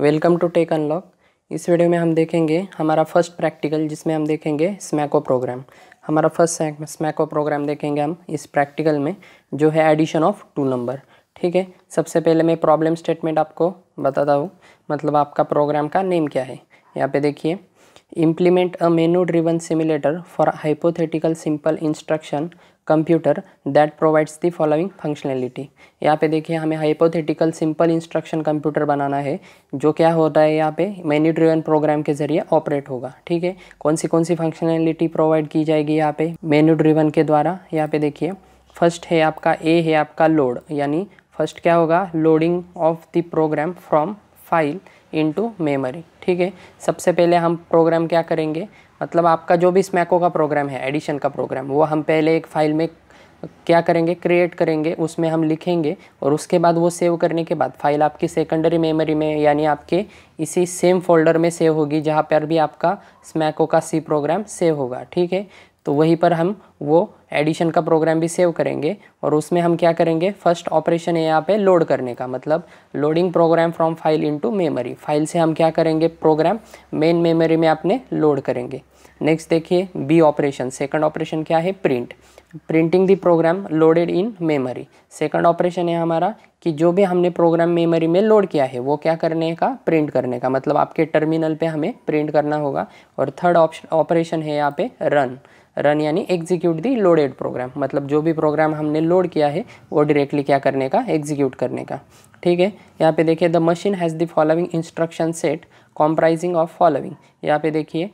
welcome to Tech Unlock इस video में हम देखेंगे हमारा फर्स्ट प्रैक्टिकल जिसमें हम देखेंगे स्मैको प्रोग्राम हमारा फर्स्ट स्मैको प्रोग्राम देखेंगे हम इस प्रैक्टिकल में जो है एडिशन ऑफ टू नंबर ठीक है सबसे पहले मैं प्रॉब्लम स्टेटमेंट आपको बताता हूँ मतलब आपका प्रोग्राम का नेम क्या है यहाँ पे देखिए Implement a menu-driven simulator for a hypothetical simple instruction computer that provides the following functionality यहाँ पे देखिए हमें हाइपोथेटिकल simple इंस्ट्रक्शन computer बनाना है जो क्या होता है यहाँ पे मेन्यू driven प्रोग्राम के जरिए ऑपरेट होगा ठीक है कौन सी कौन सी फंक्शनैलिटी प्रोवाइड की जाएगी यहाँ पे मेन्यू ड्रिवन के द्वारा यहाँ पे देखिए फर्स्ट है आपका ए है आपका लोड यानी फर्स्ट क्या होगा loading of the program from file into memory ठीक है सबसे पहले हम प्रोग्राम क्या करेंगे मतलब आपका जो भी स्मैको का प्रोग्राम है एडिशन का प्रोग्राम वो हम पहले एक फाइल में क्या करेंगे क्रिएट करेंगे उसमें हम लिखेंगे और उसके बाद वो सेव करने के बाद फाइल आपकी सेकेंडरी मेमोरी में यानी आपके इसी सेम फोल्डर में सेव होगी जहाँ पर भी आपका स्मैको का सी प्रोग्राम सेव होगा ठीक है तो वहीं पर हम वो एडिशन का प्रोग्राम भी सेव करेंगे और उसमें हम क्या करेंगे फर्स्ट ऑपरेशन है यहाँ पे लोड करने का मतलब loading program from file into memory file से हम क्या करेंगे प्रोग्राम मेन मेमोरी में आपने लोड करेंगे नेक्स्ट देखिए बी ऑपरेशन सेकंड ऑपरेशन क्या है print printing the program loaded in memory second operation है हमारा कि जो भी हमने प्रोग्राम मेमोरी में लोड किया है वो क्या करने का प्रिंट करने का मतलब आपके टर्मिनल पे हमें प्रिंट करना होगा और थर्ड ऑपरेशन है यहाँ पे रन रन यानी एग्जीक्यूट दी लोडेड प्रोग्राम मतलब जो भी प्रोग्राम हमने लोड किया है वो डायरेक्टली क्या करने का एग्जीक्यूट करने का ठीक है यहाँ पे देखिए the machine has the following instruction set comprising of following यहाँ पे देखिए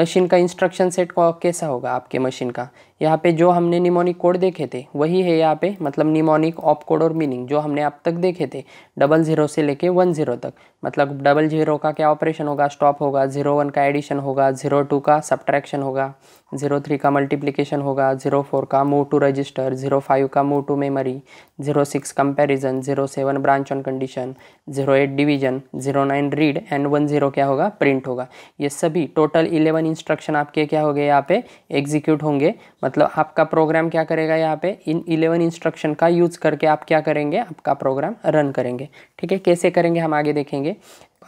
मशीन का इंस्ट्रक्शन सेट कैसा होगा आपके मशीन का यहाँ पे जो हमने निमोनिक कोड देखे थे वही है यहाँ पे मतलब निमोनिक ऑफ कोड और मीनिंग जो हमने अब तक देखे थे डबल ज़ीरो से लेके वन ज़ीरो तक मतलब डबल ज़ीरो का क्या ऑपरेशन होगा स्टॉप होगा ज़ीरो वन का एडिशन होगा ज़ीरो टू का सब्ट्रैक्शन होगा ज़ीरो थ्री का मल्टीप्लिकेशन होगा ज़ीरो फोर का move to register zero five का move to memory zero six comparison zero seven branch on condition zero eight division zero nine read and one zero क्या होगा print होगा ये सभी total eleven instruction आपके क्या हो गए यहाँ पे एग्जीक्यूट होंगे मतलब आपका प्रोग्राम क्या करेगा यहाँ पे इन इलेवन इंस्ट्रक्शन का यूज़ करके आप क्या करेंगे आपका प्रोग्राम रन करेंगे ठीक है कैसे करेंगे हम आगे देखेंगे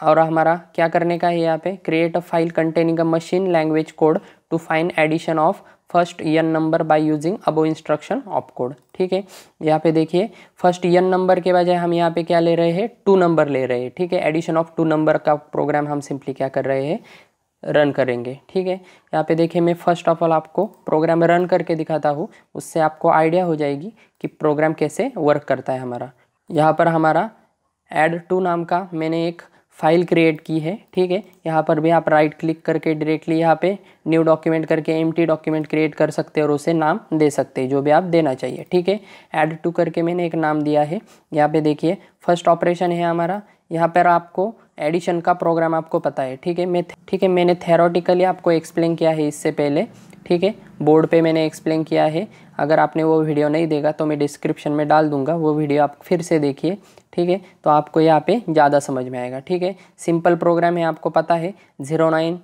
और हमारा क्या करने का है यहाँ पे create a file containing a machine language code to find addition of first n number by using above instruction of code ठीक है यहाँ पे देखिए फर्स्ट यन नंबर के बजाय हम यहाँ पे क्या ले रहे हैं टू नंबर ले रहे हैं ठीक है एडिशन ऑफ टू नंबर का प्रोग्राम हम सिंपली क्या कर रहे हैं रन करेंगे ठीक है यहाँ पे देखिए मैं फर्स्ट ऑफ ऑल आपको प्रोग्राम रन करके दिखाता हूँ उससे आपको आइडिया हो जाएगी कि प्रोग्राम कैसे वर्क करता है हमारा यहाँ पर हमारा एड टू नाम का मैंने एक फाइल क्रिएट की है ठीक है यहाँ पर भी आप राइट क्लिक करके डायरेक्टली यहाँ पे न्यू डॉक्यूमेंट करके एम डॉक्यूमेंट क्रिएट कर सकते हैं और उसे नाम दे सकते हैं जो भी आप देना चाहिए ठीक है ऐड टू करके मैंने एक नाम दिया है यहाँ पे देखिए फर्स्ट ऑपरेशन है हमारा यहाँ पर आपको एडिशन का प्रोग्राम आपको पता है ठीक है मैं ठीक है मैंने थेरोटिकली आपको एक्सप्लेन किया है इससे पहले ठीक है बोर्ड पे मैंने एक्सप्लेन किया है अगर आपने वो वीडियो नहीं देखा तो मैं डिस्क्रिप्शन में डाल दूंगा वो वीडियो आप फिर से देखिए ठीक है तो आपको यहाँ पे ज़्यादा समझ में आएगा ठीक है सिंपल प्रोग्राम है आपको पता है ज़ीरो नाइन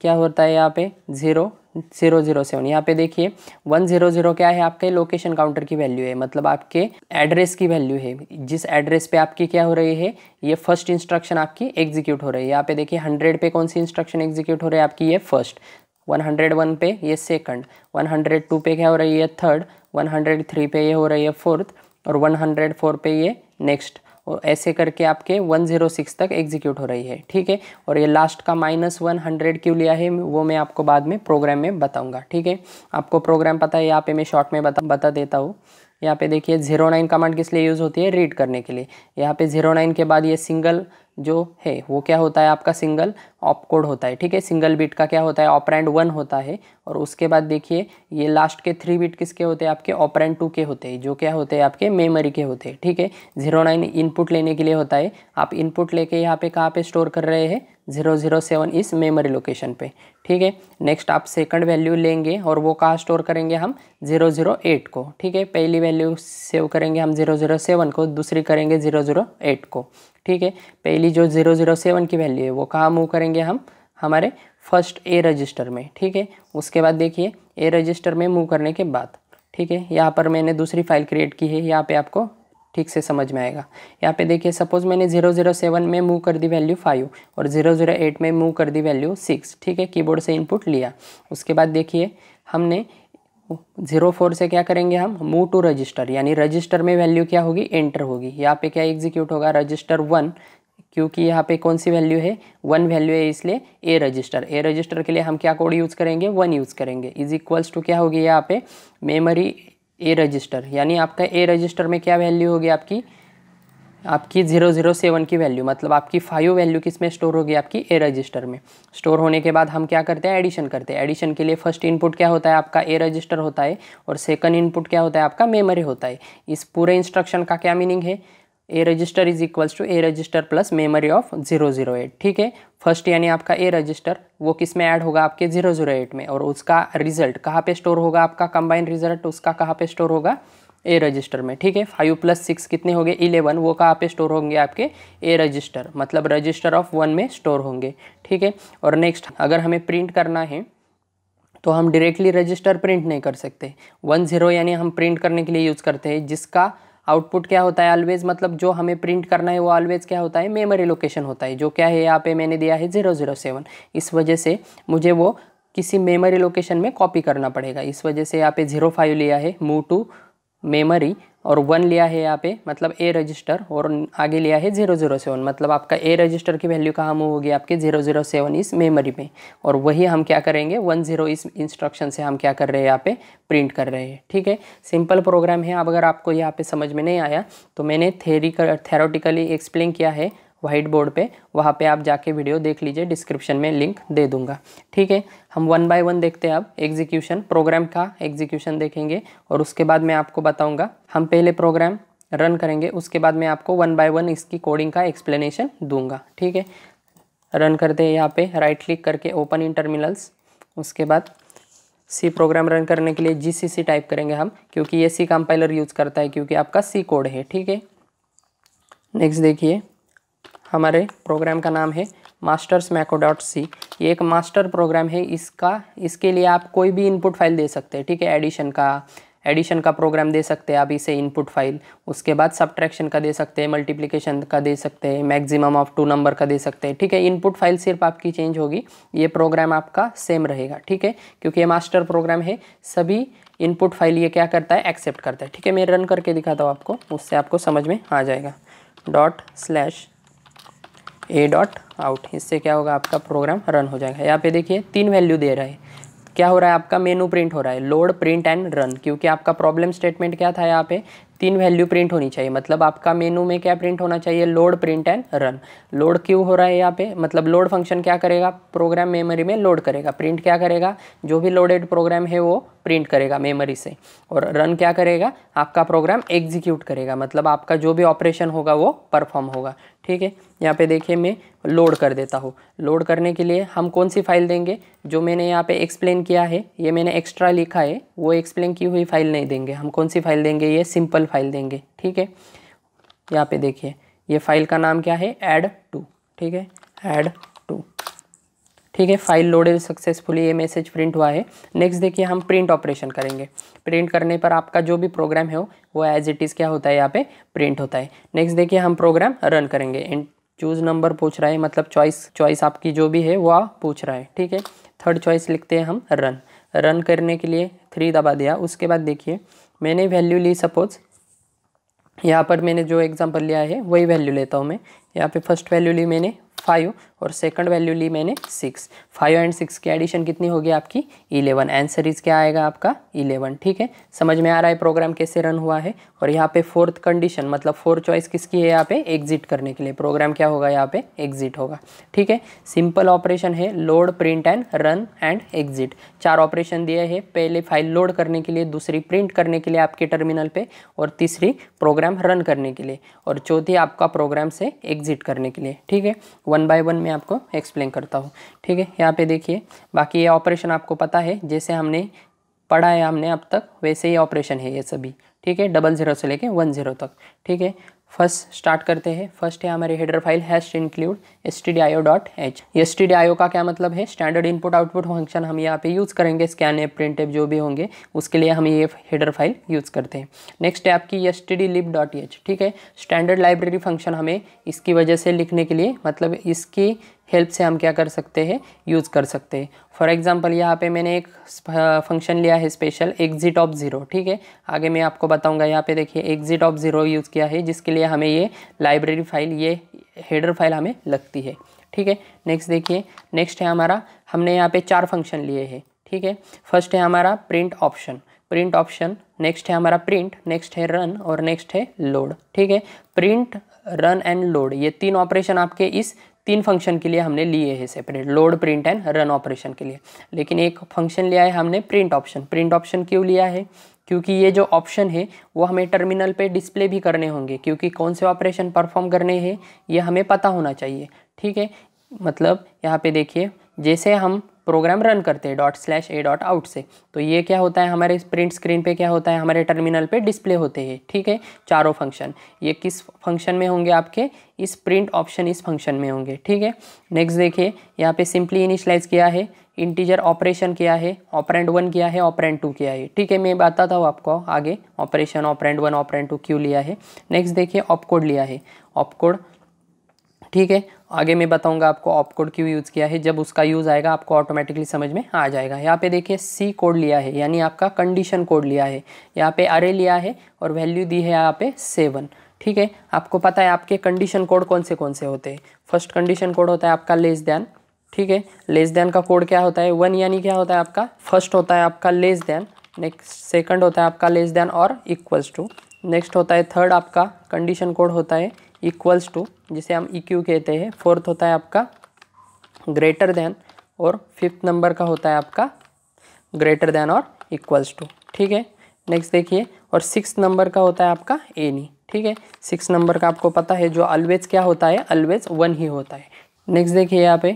क्या होता है यहाँ पे ज़ीरो ज़ीरो ज़ीरो सेवन यहाँ पे देखिए वन ज़ीरो ज़ीरो क्या है आपके लोकेशन काउंटर की वैल्यू है मतलब आपके एड्रेस की वैल्यू है जिस एड्रेस पे आपकी क्या हो रही है ये फर्स्ट इंस्ट्रक्शन आपकी एग्जीक्यूट हो रही है यहाँ पे देखिए हंड्रेड पे कौन सी इंस्ट्रक्शन एग्जीक्यूट हो रही है आपकी ये फर्स्ट वन हंड्रेड वन पे ये सेकंड वन हंड्रेड टू पे क्या हो रही है थर्ड वन हंड्रेड थ्री पे ये हो रही है फोर्थ और वन हंड्रेड फोर पे ये नेक्स्ट और ऐसे करके आपके 106 तक एग्जीक्यूट हो रही है ठीक है और ये लास्ट का माइनस वन हंड्रेड क्यों लिया है वो मैं आपको बाद में प्रोग्राम में बताऊंगा ठीक है आपको प्रोग्राम पता है यहाँ पे मैं शॉर्ट में बता बता देता हूँ यहाँ पे देखिए जीरो नाइन कमांड किस लिए यूज़ होती है रीड करने के लिए यहाँ पे जीरो नाइन के बाद ये सिंगल जो है वो क्या होता है आपका सिंगल ऑप कोड होता है ठीक है सिंगल बिट का क्या होता है ऑपरेंड वन होता है और उसके बाद देखिए ये लास्ट के थ्री बिट किसके होते हैं आपके ऑपरेंड टू के होते हैं जो क्या होते हैं आपके मेमोरी के होते हैं ठीक है जीरो नाइन इनपुट लेने के लिए होता है आप इनपुट लेके यहाँ पे कहाँ पे स्टोर कर रहे हैं ज़ीरो ज़ीरो सेवन इस मेमोरी लोकेशन पे ठीक है नेक्स्ट आप सेकंड वैल्यू लेंगे और वो कहाँ स्टोर करेंगे हम ज़ीरो ज़ीरो एट को ठीक है पहली वैल्यू सेव करेंगे हम ज़ीरो ज़ीरो सेवन को दूसरी करेंगे ज़ीरो ज़ीरो एट को ठीक है पहली जो ज़ीरो ज़ीरो सेवन की वैल्यू है वो कहाँ मूव करेंगे हम हमारे फर्स्ट ए रजिस्टर में ठीक है उसके बाद देखिए ए रजिस्टर में मूव करने के बाद ठीक है यहाँ पर मैंने दूसरी फाइल क्रिएट की है यहाँ पे आपको ठीक से समझ में आएगा यहाँ पे देखिए सपोज मैंने जीरो जीरो सेवन में मूव कर दी वैल्यू फाइव और जीरो जीरो एट में मूव कर दी वैल्यू सिक्स ठीक है कीबोर्ड से इनपुट लिया उसके बाद देखिए हमने जीरो फोर से क्या करेंगे हम मूव टू रजिस्टर यानी रजिस्टर में वैल्यू क्या होगी एंटर होगी यहाँ पे क्या एग्जीक्यूट होगा रजिस्टर वन क्योंकि यहाँ पे कौन सी वैल्यू है वन वैल्यू है इसलिए ए रजिस्टर ए रजिस्टर के लिए हम क्या कोड यूज़ करेंगे वन यूज़ करेंगे इज इक्वल्स टू क्या होगी यहाँ पे मेमोरी ए रजिस्टर यानी आपका ए रजिस्टर में क्या वैल्यू होगी आपकी आपकी ज़ीरो ज़ीरो सेवन की वैल्यू मतलब आपकी फाइव वैल्यू किस में स्टोर होगी आपकी ए रजिस्टर में स्टोर होने के बाद हम क्या करते हैं एडिशन करते हैं एडिशन के लिए फर्स्ट इनपुट क्या होता है आपका ए रजिस्टर होता है और सेकंड इनपुट क्या होता है आपका मेमोरी होता है इस पूरे इंस्ट्रक्शन का क्या मीनिंग है A register is equals to A register plus memory of zero zero eight ठीक है फर्स्ट यानी आपका ए रजिस्टर वो किस में ऐड होगा आपके जीरो जीरो एट में और उसका रिजल्ट कहाँ पे स्टोर होगा आपका कंबाइंड रिजल्ट उसका कहाँ पे स्टोर होगा ए रजिस्टर में ठीक है फाइव प्लस सिक्स कितने होंगे इलेवन वो कहाँ पे स्टोर होंगे आपके ए रजिस्टर मतलब रजिस्टर ऑफ वन में स्टोर होंगे ठीक है और नेक्स्ट अगर हमें प्रिंट करना है तो हम डायरेक्टली रजिस्टर प्रिंट नहीं कर सकते वन ज़ीरो यानी हम प्रिंट करने के लिए यूज़ करते हैं जिसका आउटपुट क्या होता है ऑलवेज मतलब जो हमें प्रिंट करना है वो ऑलवेज क्या होता है मेमोरी लोकेशन होता है जो क्या है यहाँ पे मैंने दिया है ज़ीरो ज़ीरो सेवन इस वजह से मुझे वो किसी मेमोरी लोकेशन में कॉपी करना पड़ेगा इस वजह से यहाँ पे ज़ीरो फाइव लिया है मूव टू मेमोरी और वन लिया है यहाँ पे मतलब ए रजिस्टर और आगे लिया है जीरो जीरो सेवन मतलब आपका ए रजिस्टर की वैल्यू कहाँ मूव होगी आपके जीरो जीरो सेवन इस मेमोरी में और वही हम क्या करेंगे वन जीरो इस इंस्ट्रक्शन से हम क्या कर रहे हैं यहाँ पे प्रिंट कर रहे हैं ठीक है सिंपल प्रोग्राम है अब अगर आपको यहाँ पे समझ में नहीं आया तो मैंने थेरी थेरोटिकली एक्सप्लेन किया है वाइट बोर्ड पे वहाँ पे आप जाके वीडियो देख लीजिए डिस्क्रिप्शन में लिंक दे दूंगा ठीक है हम वन बाय वन देखते हैं अब एग्जीक्यूशन प्रोग्राम का एग्जीक्यूशन देखेंगे और उसके बाद मैं आपको बताऊँगा हम पहले प्रोग्राम रन करेंगे उसके बाद मैं आपको वन बाय वन इसकी कोडिंग का एक्सप्लेनेशन दूंगा ठीक है रन करते हैं यहाँ पे राइट क्लिक करके ओपन इन टर्मिनल्स उसके बाद सी प्रोग्राम रन करने के लिए जी सी सी टाइप करेंगे हम क्योंकि ये सी कंपाइलर यूज़ करता है क्योंकि आपका सी कोड है ठीक है नेक्स्ट देखिए हमारे प्रोग्राम का नाम है मास्टर्स मैको डॉट सी ये एक मास्टर प्रोग्राम है इसका इसके लिए आप कोई भी इनपुट फाइल दे सकते हैं ठीक है एडिशन का एडिशन का प्रोग्राम दे सकते हैं आप इसे इनपुट फाइल उसके बाद सब्ट्रैक्शन का दे सकते हैं मल्टीप्लिकेशन का दे सकते हैं मैक्सिमम ऑफ टू नंबर का दे सकते हैं ठीक है इनपुट फाइल सिर्फ आपकी चेंज होगी ये प्रोग्राम आपका सेम रहेगा ठीक है क्योंकि ये मास्टर प्रोग्राम है सभी इनपुट फाइल ये क्या करता है एक्सेप्ट करता है ठीक है मैं रन करके दिखाता हूँ आपको उससे आपको समझ में आ जाएगा dot slash A dot out इससे क्या होगा आपका प्रोग्राम रन हो जाएगा यहाँ पे देखिए तीन वैल्यू दे रहा है क्या हो रहा है आपका मेनू प्रिंट हो रहा है लोड प्रिंट एंड रन क्योंकि आपका प्रॉब्लम स्टेटमेंट क्या था यहाँ पे तीन वैल्यू प्रिंट होनी चाहिए मतलब आपका मेनू में क्या प्रिंट होना चाहिए load print and run load क्यों हो रहा है यहाँ पे मतलब लोड फंक्शन क्या करेगा प्रोग्राम मेमोरी में लोड करेगा प्रिंट क्या करेगा जो भी लोडेड प्रोग्राम है वो प्रिंट करेगा मेमोरी से और रन क्या करेगा आपका प्रोग्राम एग्जीक्यूट करेगा मतलब आपका जो भी ऑपरेशन होगा वो परफॉर्म होगा ठीक है यहाँ पे देखिए मैं लोड कर देता हूँ लोड करने के लिए हम कौन सी फाइल देंगे जो मैंने यहाँ पे एक्सप्लेन किया है ये मैंने एक्स्ट्रा लिखा है वो एक्सप्लेन की हुई फाइल नहीं देंगे हम कौन सी फाइल देंगे ये सिंपल फाइल देंगे ठीक है यहाँ पे देखिए ये फाइल का नाम क्या है एड टू ठीक है एड टू ठीक है फाइल लोडेड सक्सेसफुली ये मैसेज प्रिंट हुआ है नेक्स्ट देखिए हम प्रिंट ऑपरेशन करेंगे प्रिंट करने पर आपका जो भी प्रोग्राम है वो एज इट इज़ क्या होता है यहाँ पे प्रिंट होता है नेक्स्ट देखिए हम प्रोग्राम रन करेंगे एंड चूज़ नंबर पूछ रहा है मतलब चॉइस चॉइस आपकी जो भी है वो आप पूछ रहा है ठीक है थर्ड चॉइस लिखते हैं हम रन रन करने के लिए थ्री दबा दिया उसके बाद देखिए मैंने वैल्यू ली सपोज़ यहाँ पर मैंने जो एग्ज़ाम्पल लिया है वही वैल्यू लेता हूँ मैं यहाँ पे फर्स्ट वैल्यू ली मैंने फाइव और सेकंड वैल्यू ली मैंने सिक्स फाइव एंड सिक्स की एडिशन कितनी होगी आपकी इलेवन आंसर इज क्या आएगा आपका इलेवन ठीक है समझ में आ रहा है प्रोग्राम कैसे रन हुआ है और यहाँ पे फोर्थ कंडीशन मतलब फोर्थ चॉइस किसकी है यहाँ पे एग्जिट करने के लिए प्रोग्राम क्या होगा यहाँ पे एग्जिट होगा ठीक है सिंपल ऑपरेशन है load print and run and exit चार ऑपरेशन दिए है पहले फाइल लोड करने के लिए दूसरी प्रिंट करने के लिए आपके टर्मिनल पे और तीसरी प्रोग्राम रन करने के लिए और चौथी आपका प्रोग्राम से एग्जिट करने के लिए ठीक है वन बाय वन में मैं आपको एक्सप्लेन करता हूँ ठीक है यहाँ पे देखिए बाकी ये ऑपरेशन आपको पता है जैसे हमने पढ़ा है हमने अब तक वैसे ही ऑपरेशन है ये सभी ठीक है डबल ज़ीरो से लेके वन ज़ीरो तक ठीक है फर्स्ट स्टार्ट करते हैं फर्स्ट है हमारी header file hash include S T D I O dot H S T D I O का क्या मतलब है स्टैंडर्ड इनपुट आउटपुट फंक्शन हम यहाँ पे यूज़ करेंगे स्कैन एप प्रिंट एप जो भी होंगे उसके लिए हम ये हेडर फाइल यूज़ करते हैं नेक्स्ट है आपकी S T D lib dot H ठीक है स्टैंडर्ड लाइब्रेरी फंक्शन हमें इसकी वजह से लिखने के लिए मतलब इसकी हेल्प से हम क्या कर सकते हैं यूज़ कर सकते हैं फॉर एग्ज़ाम्पल यहाँ पे मैंने एक फंक्शन लिया है स्पेशल एग्जिट ऑफ ज़ीरो ठीक है आगे मैं आपको बताऊंगा यहाँ पे देखिए एग्जिट ऑफ ज़ीरो यूज़ किया है जिसके लिए हमें ये लाइब्रेरी फाइल ये हेडर फाइल हमें लगती है ठीक है नेक्स्ट देखिए नेक्स्ट है हमारा हमने यहाँ पे चार फंक्शन लिए हैं ठीक है फर्स्ट है हमारा print option print option next है हमारा प्रिंट नेक्स्ट है रन और नेक्स्ट है लोड ठीक है प्रिंट रन एंड लोड ये तीन ऑपरेशन आपके इस तीन फंक्शन के लिए हमने लिए है separate load print and run operation के लिए लेकिन एक फंक्शन लिया है हमने प्रिंट ऑप्शन प्रिंट ऑप्शन क्यों लिया है क्योंकि ये जो ऑप्शन है वो हमें टर्मिनल पे डिस्प्ले भी करने होंगे क्योंकि कौन से ऑपरेशन परफॉर्म करने हैं ये हमें पता होना चाहिए ठीक है मतलब यहाँ पे देखिए जैसे हम प्रोग्राम रन करते हैं dot slash A dot out से तो ये क्या होता है हमारे प्रिंट स्क्रीन पे क्या होता है हमारे टर्मिनल पे डिस्प्ले होते हैं ठीक है चारों फंक्शन ये किस फंक्शन में होंगे आपके इस प्रिंट ऑप्शन इस फंक्शन में होंगे ठीक है नेक्स्ट देखिए यहाँ पे सिंपली इनिशलाइज किया है इंटीजर ऑपरेशन किया है ऑपरेंट वन किया है ऑपरेंट टू किया है ठीक है मैं बताता हूँ आपको आगे operation operand one operand two क्यों लिया है नेक्स्ट देखिए ऑपकोड लिया है ऑपकोड ठीक है आगे मैं बताऊंगा आपको ऑप कोड क्यों यूज़ किया है जब उसका यूज़ आएगा आपको ऑटोमेटिकली समझ में आ जाएगा यहाँ पे देखिए सी कोड लिया है यानी आपका कंडीशन कोड लिया है यहाँ पे अरे लिया है और वैल्यू दी है यहाँ पे सेवन ठीक है आपको पता है आपके कंडीशन कोड कौन से कौन से होते हैं फर्स्ट कंडीशन कोड होता है आपका लेस दैन ठीक है लेस दैन का कोड क्या होता है वन यानी क्या होता है आपका फर्स्ट होता है आपका लेस दैन नेक्स्ट सेकेंड होता है आपका लेस दैन और इक्वल्स टू नेक्स्ट होता है थर्ड आपका कंडीशन कोड होता है इक्वल्स टू जिसे हम ई e क्यू कहते हैं फोर्थ होता है आपका ग्रेटर देन और फिफ्थ नंबर का होता है आपका ग्रेटर देन और इक्वल्स टू ठीक है नेक्स्ट देखिए और सिक्स नंबर का होता है आपका एनी ठीक है सिक्स नंबर का आपको पता है जो अलवेज क्या होता है अलवेज वन ही होता है नेक्स्ट देखिए यहाँ पे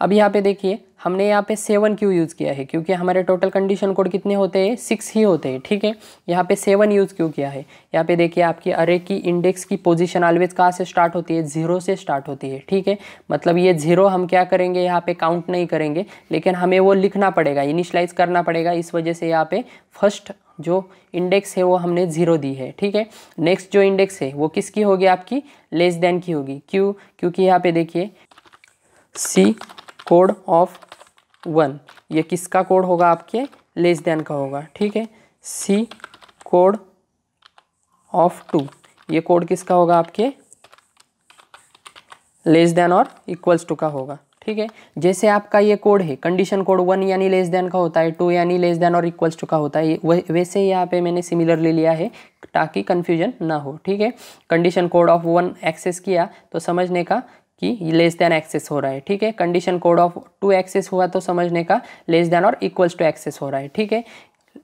अब यहाँ पे देखिए हमने यहाँ पे सेवन क्यों यूज़ किया है क्योंकि हमारे टोटल कंडीशन कोड कितने होते हैं सिक्स ही होते हैं ठीक है यहाँ पे सेवन यूज़ क्यों किया है यहाँ पे देखिए आपकी अरे की इंडेक्स की पोजीशन ऑलवेज कहाँ से स्टार्ट होती है ज़ीरो से स्टार्ट होती है ठीक है मतलब ये ज़ीरो हम क्या करेंगे यहाँ पे काउंट नहीं करेंगे लेकिन हमें वो लिखना पड़ेगा इनिशलाइज करना पड़ेगा इस वजह से यहाँ पे फर्स्ट जो इंडेक्स है वो हमने ज़ीरो दी है ठीक है नेक्स्ट जो इंडेक्स है वो किसकी होगी आपकी लेस देन की होगी क्यों क्योंकि यहाँ पे देखिए सी कोड ऑफ वन ये किसका कोड होगा आपके लेस देन का होगा ठीक है सी कोड ऑफ टू ये कोड किसका होगा आपके लेस देन और इक्वल्स टू का होगा ठीक है जैसे आपका ये कोड है कंडीशन कोड वन यानी लेस देन का होता है टू यानी लेस देन और इक्वल्स टू का होता है वैसे ही यहाँ पे मैंने सिमिलरली लिया है ताकि कन्फ्यूजन ना हो ठीक है condition code of one access किया तो समझने का कि लेस देन एक्सेस हो रहा है ठीक है condition code of two access हुआ तो समझने का लेस देन और इक्वल्स टू एक्सेस हो रहा है ठीक है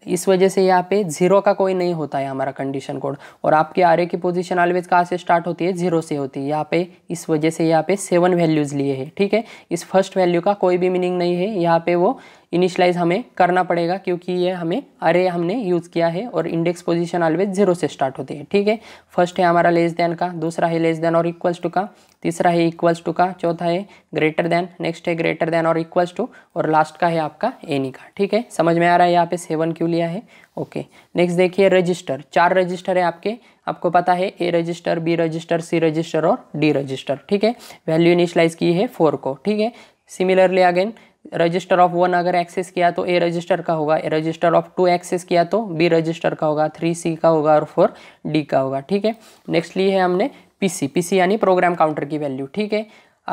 इस वजह से यहाँ पे जीरो का कोई नहीं होता है हमारा कंडीशन कोड और आपके आर की पोजीशन ऑलवेज कहाँ से स्टार्ट होती है जीरो से होती है यहाँ पे इस वजह से यहाँ पे सेवन वैल्यूज़ लिए है ठीक है इस फर्स्ट वैल्यू का कोई भी मीनिंग नहीं है यहाँ पे वो इनिशलाइज हमें करना पड़ेगा क्योंकि ये हमें अरे हमने यूज़ किया है और इंडेक्स पोजीशन ऑलवेज जीरो से स्टार्ट होती है ठीक है फर्स्ट है हमारा लेस देन का दूसरा है लेस देन और इक्वल्स टू का तीसरा है इक्वल्स टू का चौथा है ग्रेटर देन नेक्स्ट है ग्रेटर देन और इक्वल्स टू और लास्ट का है आपका एनी का ठीक है समझ में आ रहा है यहाँ पे सेवन क्यों लिया है ओके नेक्स्ट देखिए रजिस्टर चार रजिस्टर है आपके आपको पता है A register B register C register और डी रजिस्टर ठीक है वैल्यू इनिशलाइज की है फोर को ठीक है similarly again register of one अगर एक्सेस किया तो ए रजिस्टर का होगा रजिस्टर ऑफ टू एक्सेस किया तो बी रजिस्टर का होगा थ्री सी का होगा और फोर डी का होगा ठीक है नेक्स्ट ली है हमने पीसी पीसी यानी प्रोग्राम काउंटर की वैल्यू ठीक है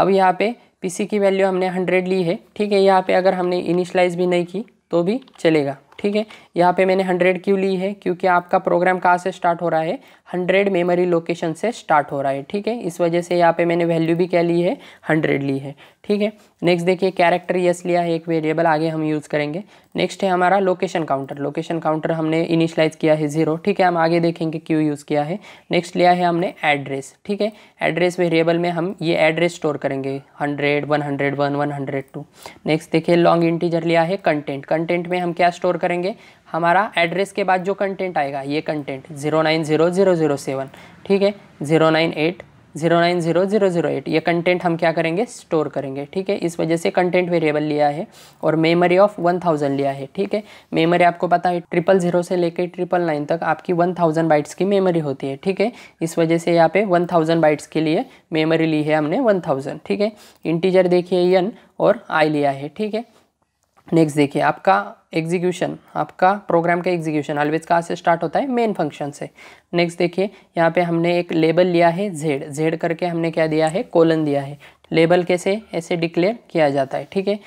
अब यहाँ पे पीसी की वैल्यू हमने हंड्रेड ली है ठीक है यहाँ पे अगर हमने इनिशलाइज भी नहीं की तो भी चलेगा ठीक है यहाँ पे मैंने हंड्रेड क्यों ली है क्योंकि आपका प्रोग्राम कहाँ से स्टार्ट हो रहा है हंड्रेड मेमोरी लोकेशन से स्टार्ट हो रहा है ठीक है इस वजह से यहाँ पे मैंने वैल्यू भी क्या ली है हंड्रेड ली है ठीक है नेक्स्ट देखिए कैरेक्टर यस लिया है एक वेरिएबल आगे हम यूज़ करेंगे नेक्स्ट है हमारा लोकेशन काउंटर लोकेशन काउंटर हमने इनिशलाइज किया है ज़ीरो ठीक है हम आगे देखेंगे क्यों यूज़ किया है नेक्स्ट लिया है हमने एड्रेस ठीक है एड्रेस वेरिएबल में हम ये एड्रेस स्टोर करेंगे hundred one hundred one one hundred two next देखिए लॉन्ग इंटीजर लिया है कंटेंट कंटेंट में हम क्या स्टोर करेंगे हमारा एड्रेस के बाद जो कंटेंट आएगा ये content zero nine zero zero zero seven ठीक है zero nine eight zero nine zero zero zero eight ये कंटेंट हम क्या करेंगे स्टोर करेंगे ठीक है इस वजह से कंटेंट वेरिएबल लिया है और मेमोरी ऑफ वन थाउजेंड लिया है ठीक है मेमोरी आपको पता है ट्रिपल ज़ीरो से लेकर ट्रिपल नाइन तक आपकी वन थाउजेंड बाइट्स की मेमोरी होती है ठीक है इस वजह से यहाँ पे वन थाउजेंड बाइट्स के लिए मेमोरी ली है हमने वन थाउजेंड ठीक है इंटीजर देखिए एन और आई लिया है ठीक है नेक्स्ट देखिए आपका एग्जीक्यूशन आपका प्रोग्राम का एग्जीक्यूशन ऑलवेज कहाँ से स्टार्ट होता है मेन फंक्शन से नेक्स्ट देखिए यहाँ पे हमने एक लेबल लिया है जेड जेड करके हमने क्या दिया है कोलन दिया है लेबल कैसे ऐसे डिक्लेयर किया जाता है ठीक है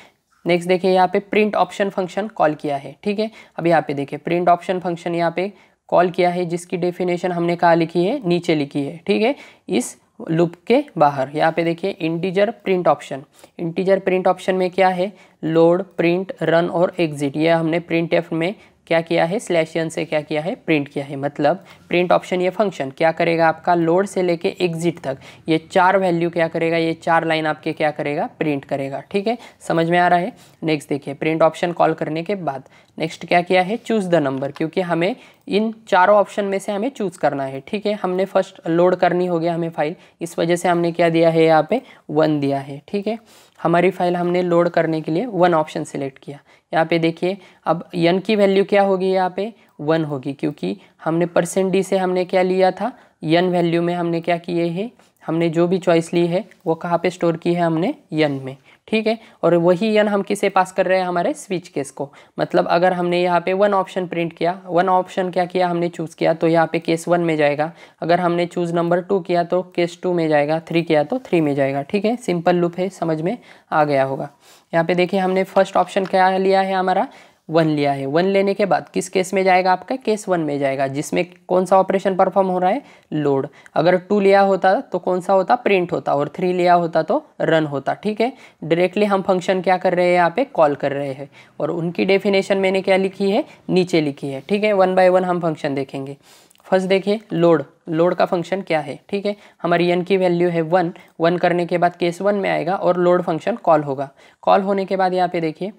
नेक्स्ट देखिए यहाँ पे प्रिंट ऑप्शन फंक्शन कॉल किया है ठीक है अब यहाँ पे देखिए प्रिंट ऑप्शन फंक्शन यहाँ पे कॉल किया है जिसकी डेफिनेशन हमने कहा लिखी है नीचे लिखी है ठीक है इस लूप के बाहर यहाँ पे देखिए integer print option integer print option में क्या है लोड प्रिंट रन और एग्जिट ये हमने प्रिंट एफ में क्या किया है स्लैश एन से क्या किया है प्रिंट किया है मतलब प्रिंट ऑप्शन ये फंक्शन क्या करेगा आपका लोड से लेके एग्जिट तक ये चार वैल्यू क्या करेगा ये चार लाइन आपके क्या करेगा प्रिंट करेगा ठीक है समझ में आ रहा है नेक्स्ट देखिए प्रिंट ऑप्शन कॉल करने के बाद नेक्स्ट क्या किया है चूज़ द नंबर क्योंकि हमें इन चारों ऑप्शन में से हमें चूज़ करना है ठीक है हमने फर्स्ट लोड करनी हो गया हमें फ़ाइल इस वजह से हमने क्या दिया है यहाँ पे वन दिया है ठीक है हमारी फ़ाइल हमने लोड करने के लिए वन ऑप्शन सिलेक्ट किया यहाँ पे देखिए अब यन की वैल्यू क्या होगी यहाँ पे वन होगी क्योंकि हमने परसेंट डी से हमने क्या लिया था यन वैल्यू में हमने क्या किए है हमने जो भी चॉइस ली है वो कहाँ पे स्टोर की है हमने यन में ठीक है और वही यन हम किसे पास कर रहे हैं हमारे स्विच केस को मतलब अगर हमने यहाँ पे वन ऑप्शन प्रिंट किया वन ऑप्शन क्या किया हमने चूज़ किया तो यहाँ पे केस वन में जाएगा अगर हमने चूज़ नंबर टू किया तो केस टू में जाएगा थ्री किया तो थ्री में जाएगा ठीक है सिंपल लुप है समझ में आ गया होगा यहाँ पे देखिए हमने फर्स्ट ऑप्शन क्या लिया है हमारा वन लिया है वन लेने के बाद किस केस में जाएगा आपका केस वन में जाएगा जिसमें कौन सा ऑपरेशन परफॉर्म हो रहा है लोड अगर टू लिया होता तो कौन सा होता प्रिंट होता और थ्री लिया होता तो रन होता ठीक है डायरेक्टली हम फंक्शन क्या कर रहे हैं यहाँ पे कॉल कर रहे हैं और उनकी डेफिनेशन मैंने क्या लिखी है नीचे लिखी है ठीक है वन बाय वन हम फंक्शन देखेंगे फर्स्ट देखिए लोड लोड का फंक्शन क्या है ठीक है हमारी एन की वैल्यू है वन वन करने के बाद केस वन में आएगा और लोड फंक्शन कॉल होगा कॉल होने के बाद यहाँ पे देखिए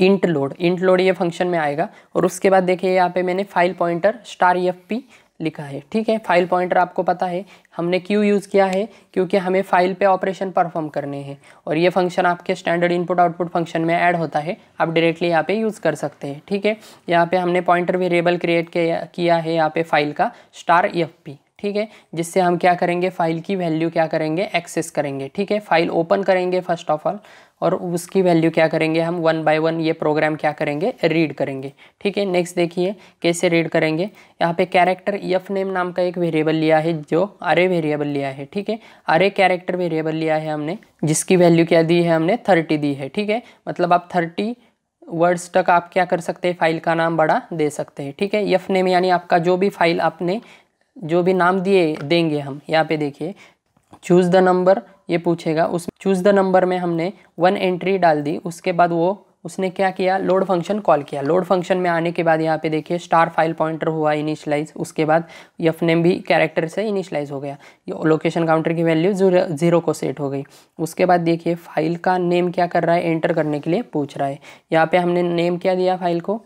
इंट लोड इंट लोड ये फंक्शन में आएगा और उसके बाद देखिए यहाँ पे मैंने file pointer star F P लिखा है ठीक है फाइल पॉइंटर आपको पता है हमने क्यों यूज़ किया है क्योंकि हमें फाइल पे ऑपरेशन परफॉर्म करने हैं और ये फंक्शन आपके स्टैंडर्ड इनपुट आउटपुट फंक्शन में ऐड होता है आप डायरेक्टली यहाँ पे यूज़ कर सकते हैं ठीक है यहाँ पे हमने पॉइंटर वेरिएबल क्रिएट किया है यहाँ पे फाइल का स्टार एफ पी ठीक है जिससे हम क्या करेंगे फाइल की वैल्यू क्या करेंगे एक्सेस करेंगे ठीक है फाइल ओपन करेंगे फर्स्ट ऑफ ऑल और उसकी वैल्यू क्या करेंगे हम वन बाय वन ये प्रोग्राम क्या करेंगे रीड करेंगे ठीक है नेक्स्ट देखिए कैसे रीड करेंगे यहाँ पे कैरेक्टर यफ नेम नाम का एक वेरिएबल लिया है जो अरे वेरिएबल लिया है ठीक है अरे कैरेक्टर वेरिएबल लिया है हमने जिसकी वैल्यू क्या दी है हमने थर्टी दी है ठीक है मतलब आप थर्टी वर्ड्स तक आप क्या कर सकते हैं फाइल का नाम बड़ा दे सकते हैं ठीक है यफ नेम यानी आपका जो भी फाइल आपने जो भी नाम दिए देंगे हम यहाँ पे देखिए चूज़ द नंबर ये पूछेगा उस चूज़ द नंबर में हमने वन एंट्री डाल दी उसके बाद वो उसने क्या किया लोड फंक्शन कॉल किया लोड फंक्शन में आने के बाद यहाँ पे देखिए स्टार फाइल पॉइंटर हुआ इनिशलाइज उसके बाद यफ नेम भी कैरेक्टर से इनिशलाइज हो गया लोकेशन काउंटर की वैल्यू जीरो को सेट हो गई उसके बाद देखिए फाइल का नेम क्या कर रहा है एंटर करने के लिए पूछ रहा है यहाँ पे हमने नेम क्या दिया फाइल को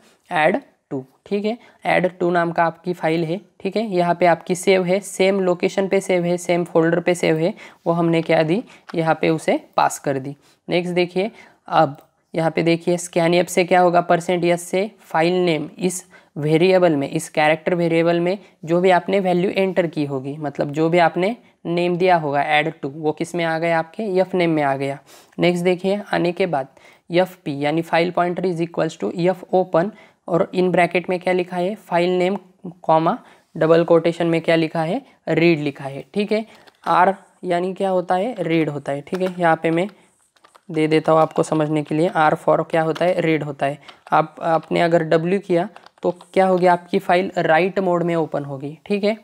एड टू ठीक है एड टू नाम का आपकी फाइल है ठीक है यहाँ पे आपकी सेव है सेम लोकेशन पे सेव है सेम फोल्डर पे सेव है वो हमने क्या दी यहाँ पे उसे पास कर दी नेक्स्ट देखिए अब यहाँ पे देखिए स्कैन एप से क्या होगा परसेंट यस से फाइल नेम इस वेरिएबल में इस कैरेक्टर वेरिएबल में जो भी आपने वैल्यू एंटर की होगी मतलब जो भी आपने नेम दिया होगा एड टू वो किस में आ गया आपके यफ नेम में आ गया नेक्स्ट देखिए आने के बाद यफ पी यानी file pointer is equals to F open और इन ब्रैकेट में क्या लिखा है file name comma double quotation में क्या लिखा है रीड लिखा है ठीक है आर यानी क्या होता है रीड होता है ठीक है यहाँ पे मैं दे देता हूँ आपको समझने के लिए आर फॉर क्या होता है रीड होता है आप आपने अगर डब्ल्यू किया तो क्या होगी आपकी फ़ाइल राइट मोड में ओपन होगी ठीक है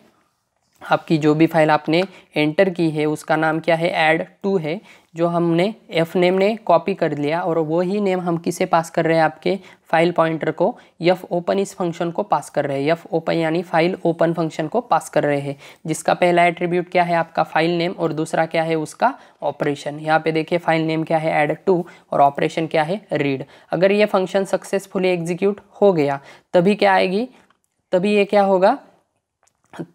आपकी जो भी फाइल आपने एंटर की है उसका नाम क्या है ऐड टू है जो हमने एफ नेम ने कॉपी कर लिया और वही नेम हम किसे पास कर रहे हैं आपके फाइल पॉइंटर को यफ ओपन इस फंक्शन को पास कर रहे हैं यफ ओपन यानी फाइल ओपन फंक्शन को पास कर रहे हैं जिसका पहला एट्रीब्यूट क्या है आपका फाइल नेम और दूसरा क्या है उसका ऑपरेशन यहाँ पे देखिए फाइल नेम क्या है एड टू और ऑपरेशन क्या है रीड अगर ये फंक्शन सक्सेसफुली एग्जीक्यूट हो गया तभी क्या आएगी तभी ये क्या होगा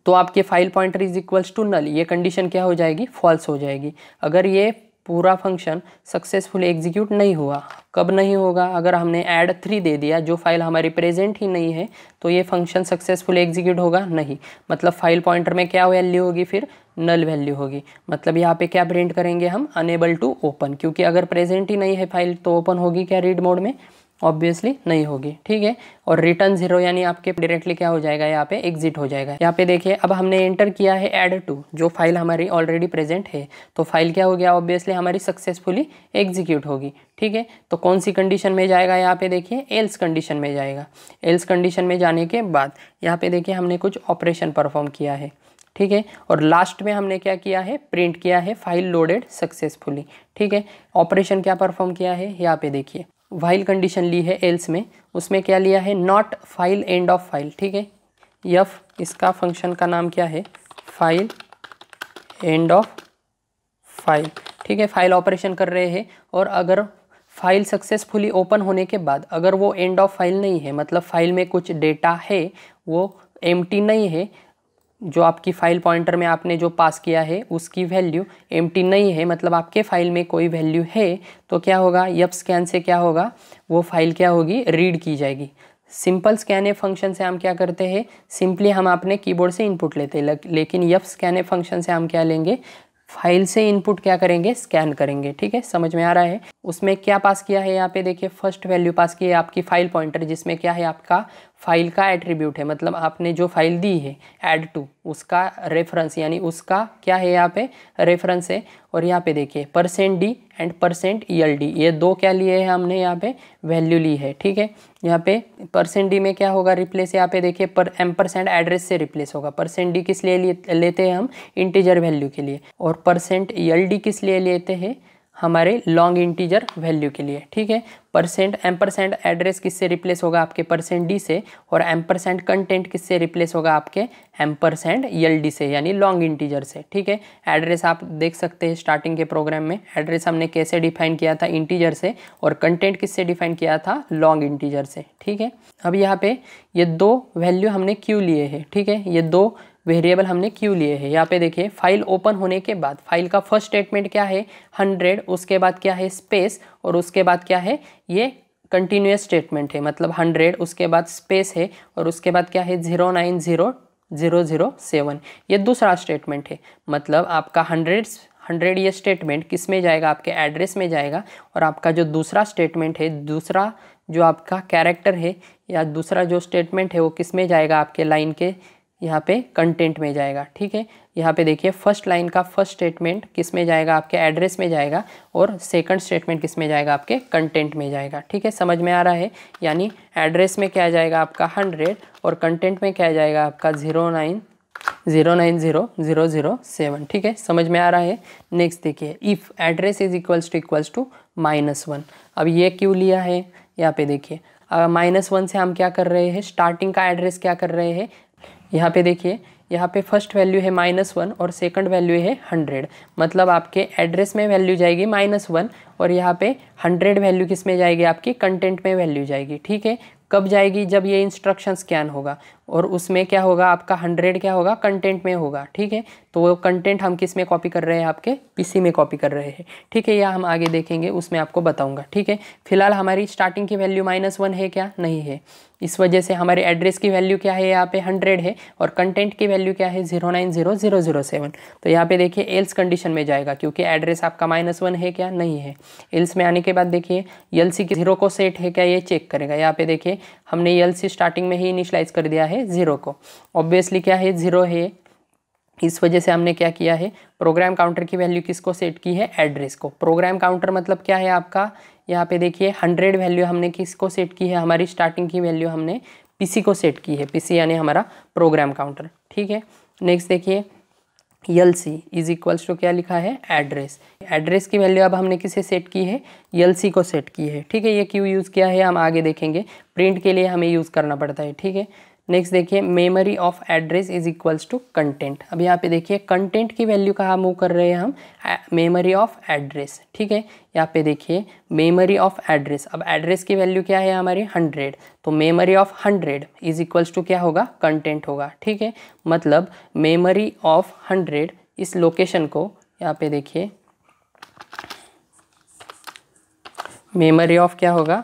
तो आपके file pointer is equals to null ये कंडीशन क्या हो जाएगी फॉल्स हो जाएगी अगर ये पूरा फंक्शन सक्सेसफुल एग्जीक्यूट नहीं हुआ कब नहीं होगा अगर हमने ऐड थ्री दे दिया जो फाइल हमारी प्रेजेंट ही नहीं है तो ये फंक्शन सक्सेसफुल एग्जीक्यूट होगा नहीं मतलब फाइल पॉइंटर में क्या वैल्यू होगी फिर नल वैल्यू होगी मतलब यहाँ पे क्या प्रिंट करेंगे हम अनेबल टू ओपन क्योंकि अगर प्रेजेंट ही नहीं है फाइल तो ओपन होगी क्या रीड मोड में ऑब्वियसली नहीं होगी ठीक है और रिटर्न जीरो यानी आपके डायरेक्टली क्या हो जाएगा यहाँ पे एग्जिट हो जाएगा यहाँ पे देखिए अब हमने एंटर किया है एड टू जो फाइल हमारी ऑलरेडी प्रेजेंट है तो फाइल क्या हो गया ऑब्वियसली हमारी सक्सेसफुली एग्जीक्यूट होगी ठीक है तो कौन सी कंडीशन में जाएगा यहाँ पे देखिए एल्स कंडीशन में जाएगा एल्स कंडीशन में जाने के बाद यहाँ पे देखिए हमने कुछ ऑपरेशन परफॉर्म किया है ठीक है और लास्ट में हमने क्या किया है प्रिंट किया है फाइल लोडेड सक्सेसफुली ठीक है ऑपरेशन क्या परफॉर्म किया है यहाँ पे देखिए वाइल कंडीशन ली है एल्स में उसमें क्या लिया है not file end of file ठीक है यफ इसका फंक्शन का नाम क्या है फाइल एंड ऑफ फाइल ठीक है फाइल ऑपरेशन कर रहे हैं और अगर फाइल सक्सेसफुली ओपन होने के बाद अगर वो एंड ऑफ फाइल नहीं है मतलब फाइल में कुछ डेटा है वो एम नहीं है जो आपकी फ़ाइल पॉइंटर में आपने जो पास किया है उसकी वैल्यू एम नहीं है मतलब आपके फ़ाइल में कोई वैल्यू है तो क्या होगा यप स्कैन से क्या होगा वो फ़ाइल क्या होगी रीड की जाएगी सिंपल स्कैन ए फंक्शन से हम क्या करते हैं सिंपली हम अपने कीबोर्ड से इनपुट लेते हैं लेकिन यप स्कैन ए फंक्शन से हम क्या लेंगे फाइल से इनपुट क्या करेंगे स्कैन करेंगे ठीक है समझ में आ रहा है उसमें क्या पास किया है यहाँ पे देखिए फर्स्ट वैल्यू पास की है आपकी फाइल पॉइंटर जिसमें क्या है आपका फाइल का एट्रीब्यूट है मतलब आपने जो फाइल दी है ऐड टू उसका रेफरेंस यानी उसका क्या है यहाँ पे रेफरेंस है और यहाँ पे देखिए percent D and percent E L D ये दो क्या लिए हैं हमने यहाँ पे वैल्यू ली है ठीक है यहाँ पे परसेंट डी में क्या होगा रिप्लेस यहाँ पे देखिए पर एम परसेंट एड्रेस से रिप्लेस होगा परसेंट डी e किस लिए लेते हैं हम इंटीजर वैल्यू के लिए और परसेंट ई एल डी किस लिए लेते हैं हमारे लॉन्ग इंटीजर वैल्यू के लिए ठीक है परसेंट एम परसेंट एड्रेस किससे रिप्लेस होगा आपके परसेंट डी से और एम परसेंट कंटेंट किससे रिप्लेस होगा आपके एम परसेंट एल डी से यानी लॉन्ग इंटीजर से ठीक है एड्रेस आप देख सकते हैं स्टार्टिंग के प्रोग्राम में एड्रेस हमने कैसे डिफाइन किया था इंटीजर से और कंटेंट किससे डिफाइन किया था लॉन्ग इंटीजर से ठीक है अब यहाँ पे ये दो वैल्यू हमने क्यों लिए है ठीक है ये दो वेरिएबल हमने क्यू लिए है यहाँ पे देखिए फाइल ओपन होने के बाद फाइल का फर्स्ट स्टेटमेंट क्या है हंड्रेड उसके बाद क्या है स्पेस और उसके बाद क्या है ये कंटिन्यूस स्टेटमेंट है मतलब हंड्रेड उसके बाद स्पेस है और उसके बाद क्या है zero nine zero zero zero seven ये दूसरा स्टेटमेंट है मतलब आपका हंड्रेड हंड्रेड ये स्टेटमेंट किस में जाएगा आपके एड्रेस में जाएगा और आपका जो दूसरा स्टेटमेंट है दूसरा जो आपका कैरेक्टर है या दूसरा जो स्टेटमेंट है वो किस में जाएगा आपके लाइन के यहाँ पे कंटेंट में जाएगा ठीक है यहाँ पे देखिए फर्स्ट लाइन का फर्स्ट स्टेटमेंट किस में जाएगा आपके एड्रेस में जाएगा और सेकंड स्टेटमेंट किस में जाएगा आपके कंटेंट में जाएगा ठीक है समझ में आ रहा है यानी एड्रेस में क्या जाएगा आपका हंड्रेड और कंटेंट में क्या जाएगा आपका zero nine zero nine zero zero zero seven ठीक है समझ में आ रहा है नेक्स्ट देखिए if address is equals to equals to minus one अब ये क्यों लिया है यहाँ पे देखिए माइनस वन से हम क्या कर रहे हैं स्टार्टिंग का एड्रेस क्या कर रहे हैं यहाँ पे देखिए यहाँ पे फर्स्ट वैल्यू है माइनस वन और सेकंड वैल्यू है हंड्रेड मतलब आपके एड्रेस में वैल्यू जाएगी माइनस वन और यहाँ पे हंड्रेड वैल्यू किस में जाएगी आपकी कंटेंट में वैल्यू जाएगी ठीक है कब जाएगी जब ये इंस्ट्रक्शन स्कैन होगा और उसमें क्या होगा आपका हंड्रेड क्या होगा कंटेंट में होगा ठीक है तो वो कंटेंट हम किस में कॉपी कर रहे हैं आपके पीसी में कॉपी कर रहे हैं ठीक है या हम आगे देखेंगे उसमें आपको बताऊंगा ठीक है फिलहाल हमारी स्टार्टिंग की वैल्यू माइनस वन है क्या नहीं है इस वजह से हमारे एड्रेस की वैल्यू क्या है यहाँ पे हंड्रेड है और कंटेंट की वैल्यू क्या है zero nine zero zero zero seven तो यहाँ पे देखिए एल्स कंडीशन में जाएगा क्योंकि एड्रेस आपका माइनस वन है क्या नहीं है एल्स में आने के बाद देखिए एल सी जीरो को सेट है क्या ये चेक करेगा यहाँ पे देखिए हमने एल सी स्टार्टिंग में ही इनिशलाइज कर दिया है जीरो को ऑब्वियसली क्या है जीरो है इस वजह से हमने क्या किया है प्रोग्राम काउंटर की वैल्यू किसको सेट की है एड्रेस को प्रोग्राम काउंटर मतलब क्या है आपका यहाँ पे देखिए हंड्रेड वैल्यू हमने किसको सेट की है हमारी स्टार्टिंग की वैल्यू हमने पीसी को सेट की है पीसी यानी हमारा प्रोग्राम काउंटर ठीक है नेक्स्ट देखिए L C is equals to क्या लिखा है एड्रेस एड्रेस की वैल्यू अब हमने किसे सेट की है यल सी को सेट की है ठीक है ये क्यों यूज़ किया है हम आगे देखेंगे प्रिंट के लिए हमें यूज़ करना पड़ता है ठीक है नेक्स्ट देखिए memory of address is equals to content अब यहाँ पे देखिए कंटेंट की वैल्यू कहाँ मूव कर रहे हैं हम मेमोरी ऑफ एड्रेस ठीक है यहाँ पे देखिए मेमोरी ऑफ एड्रेस अब एड्रेस की वैल्यू क्या है हमारी हंड्रेड तो memory of hundred is equals to क्या होगा कंटेंट होगा ठीक है मतलब मेमोरी ऑफ हंड्रेड इस लोकेशन को यहाँ पे देखिए मेमोरी ऑफ क्या होगा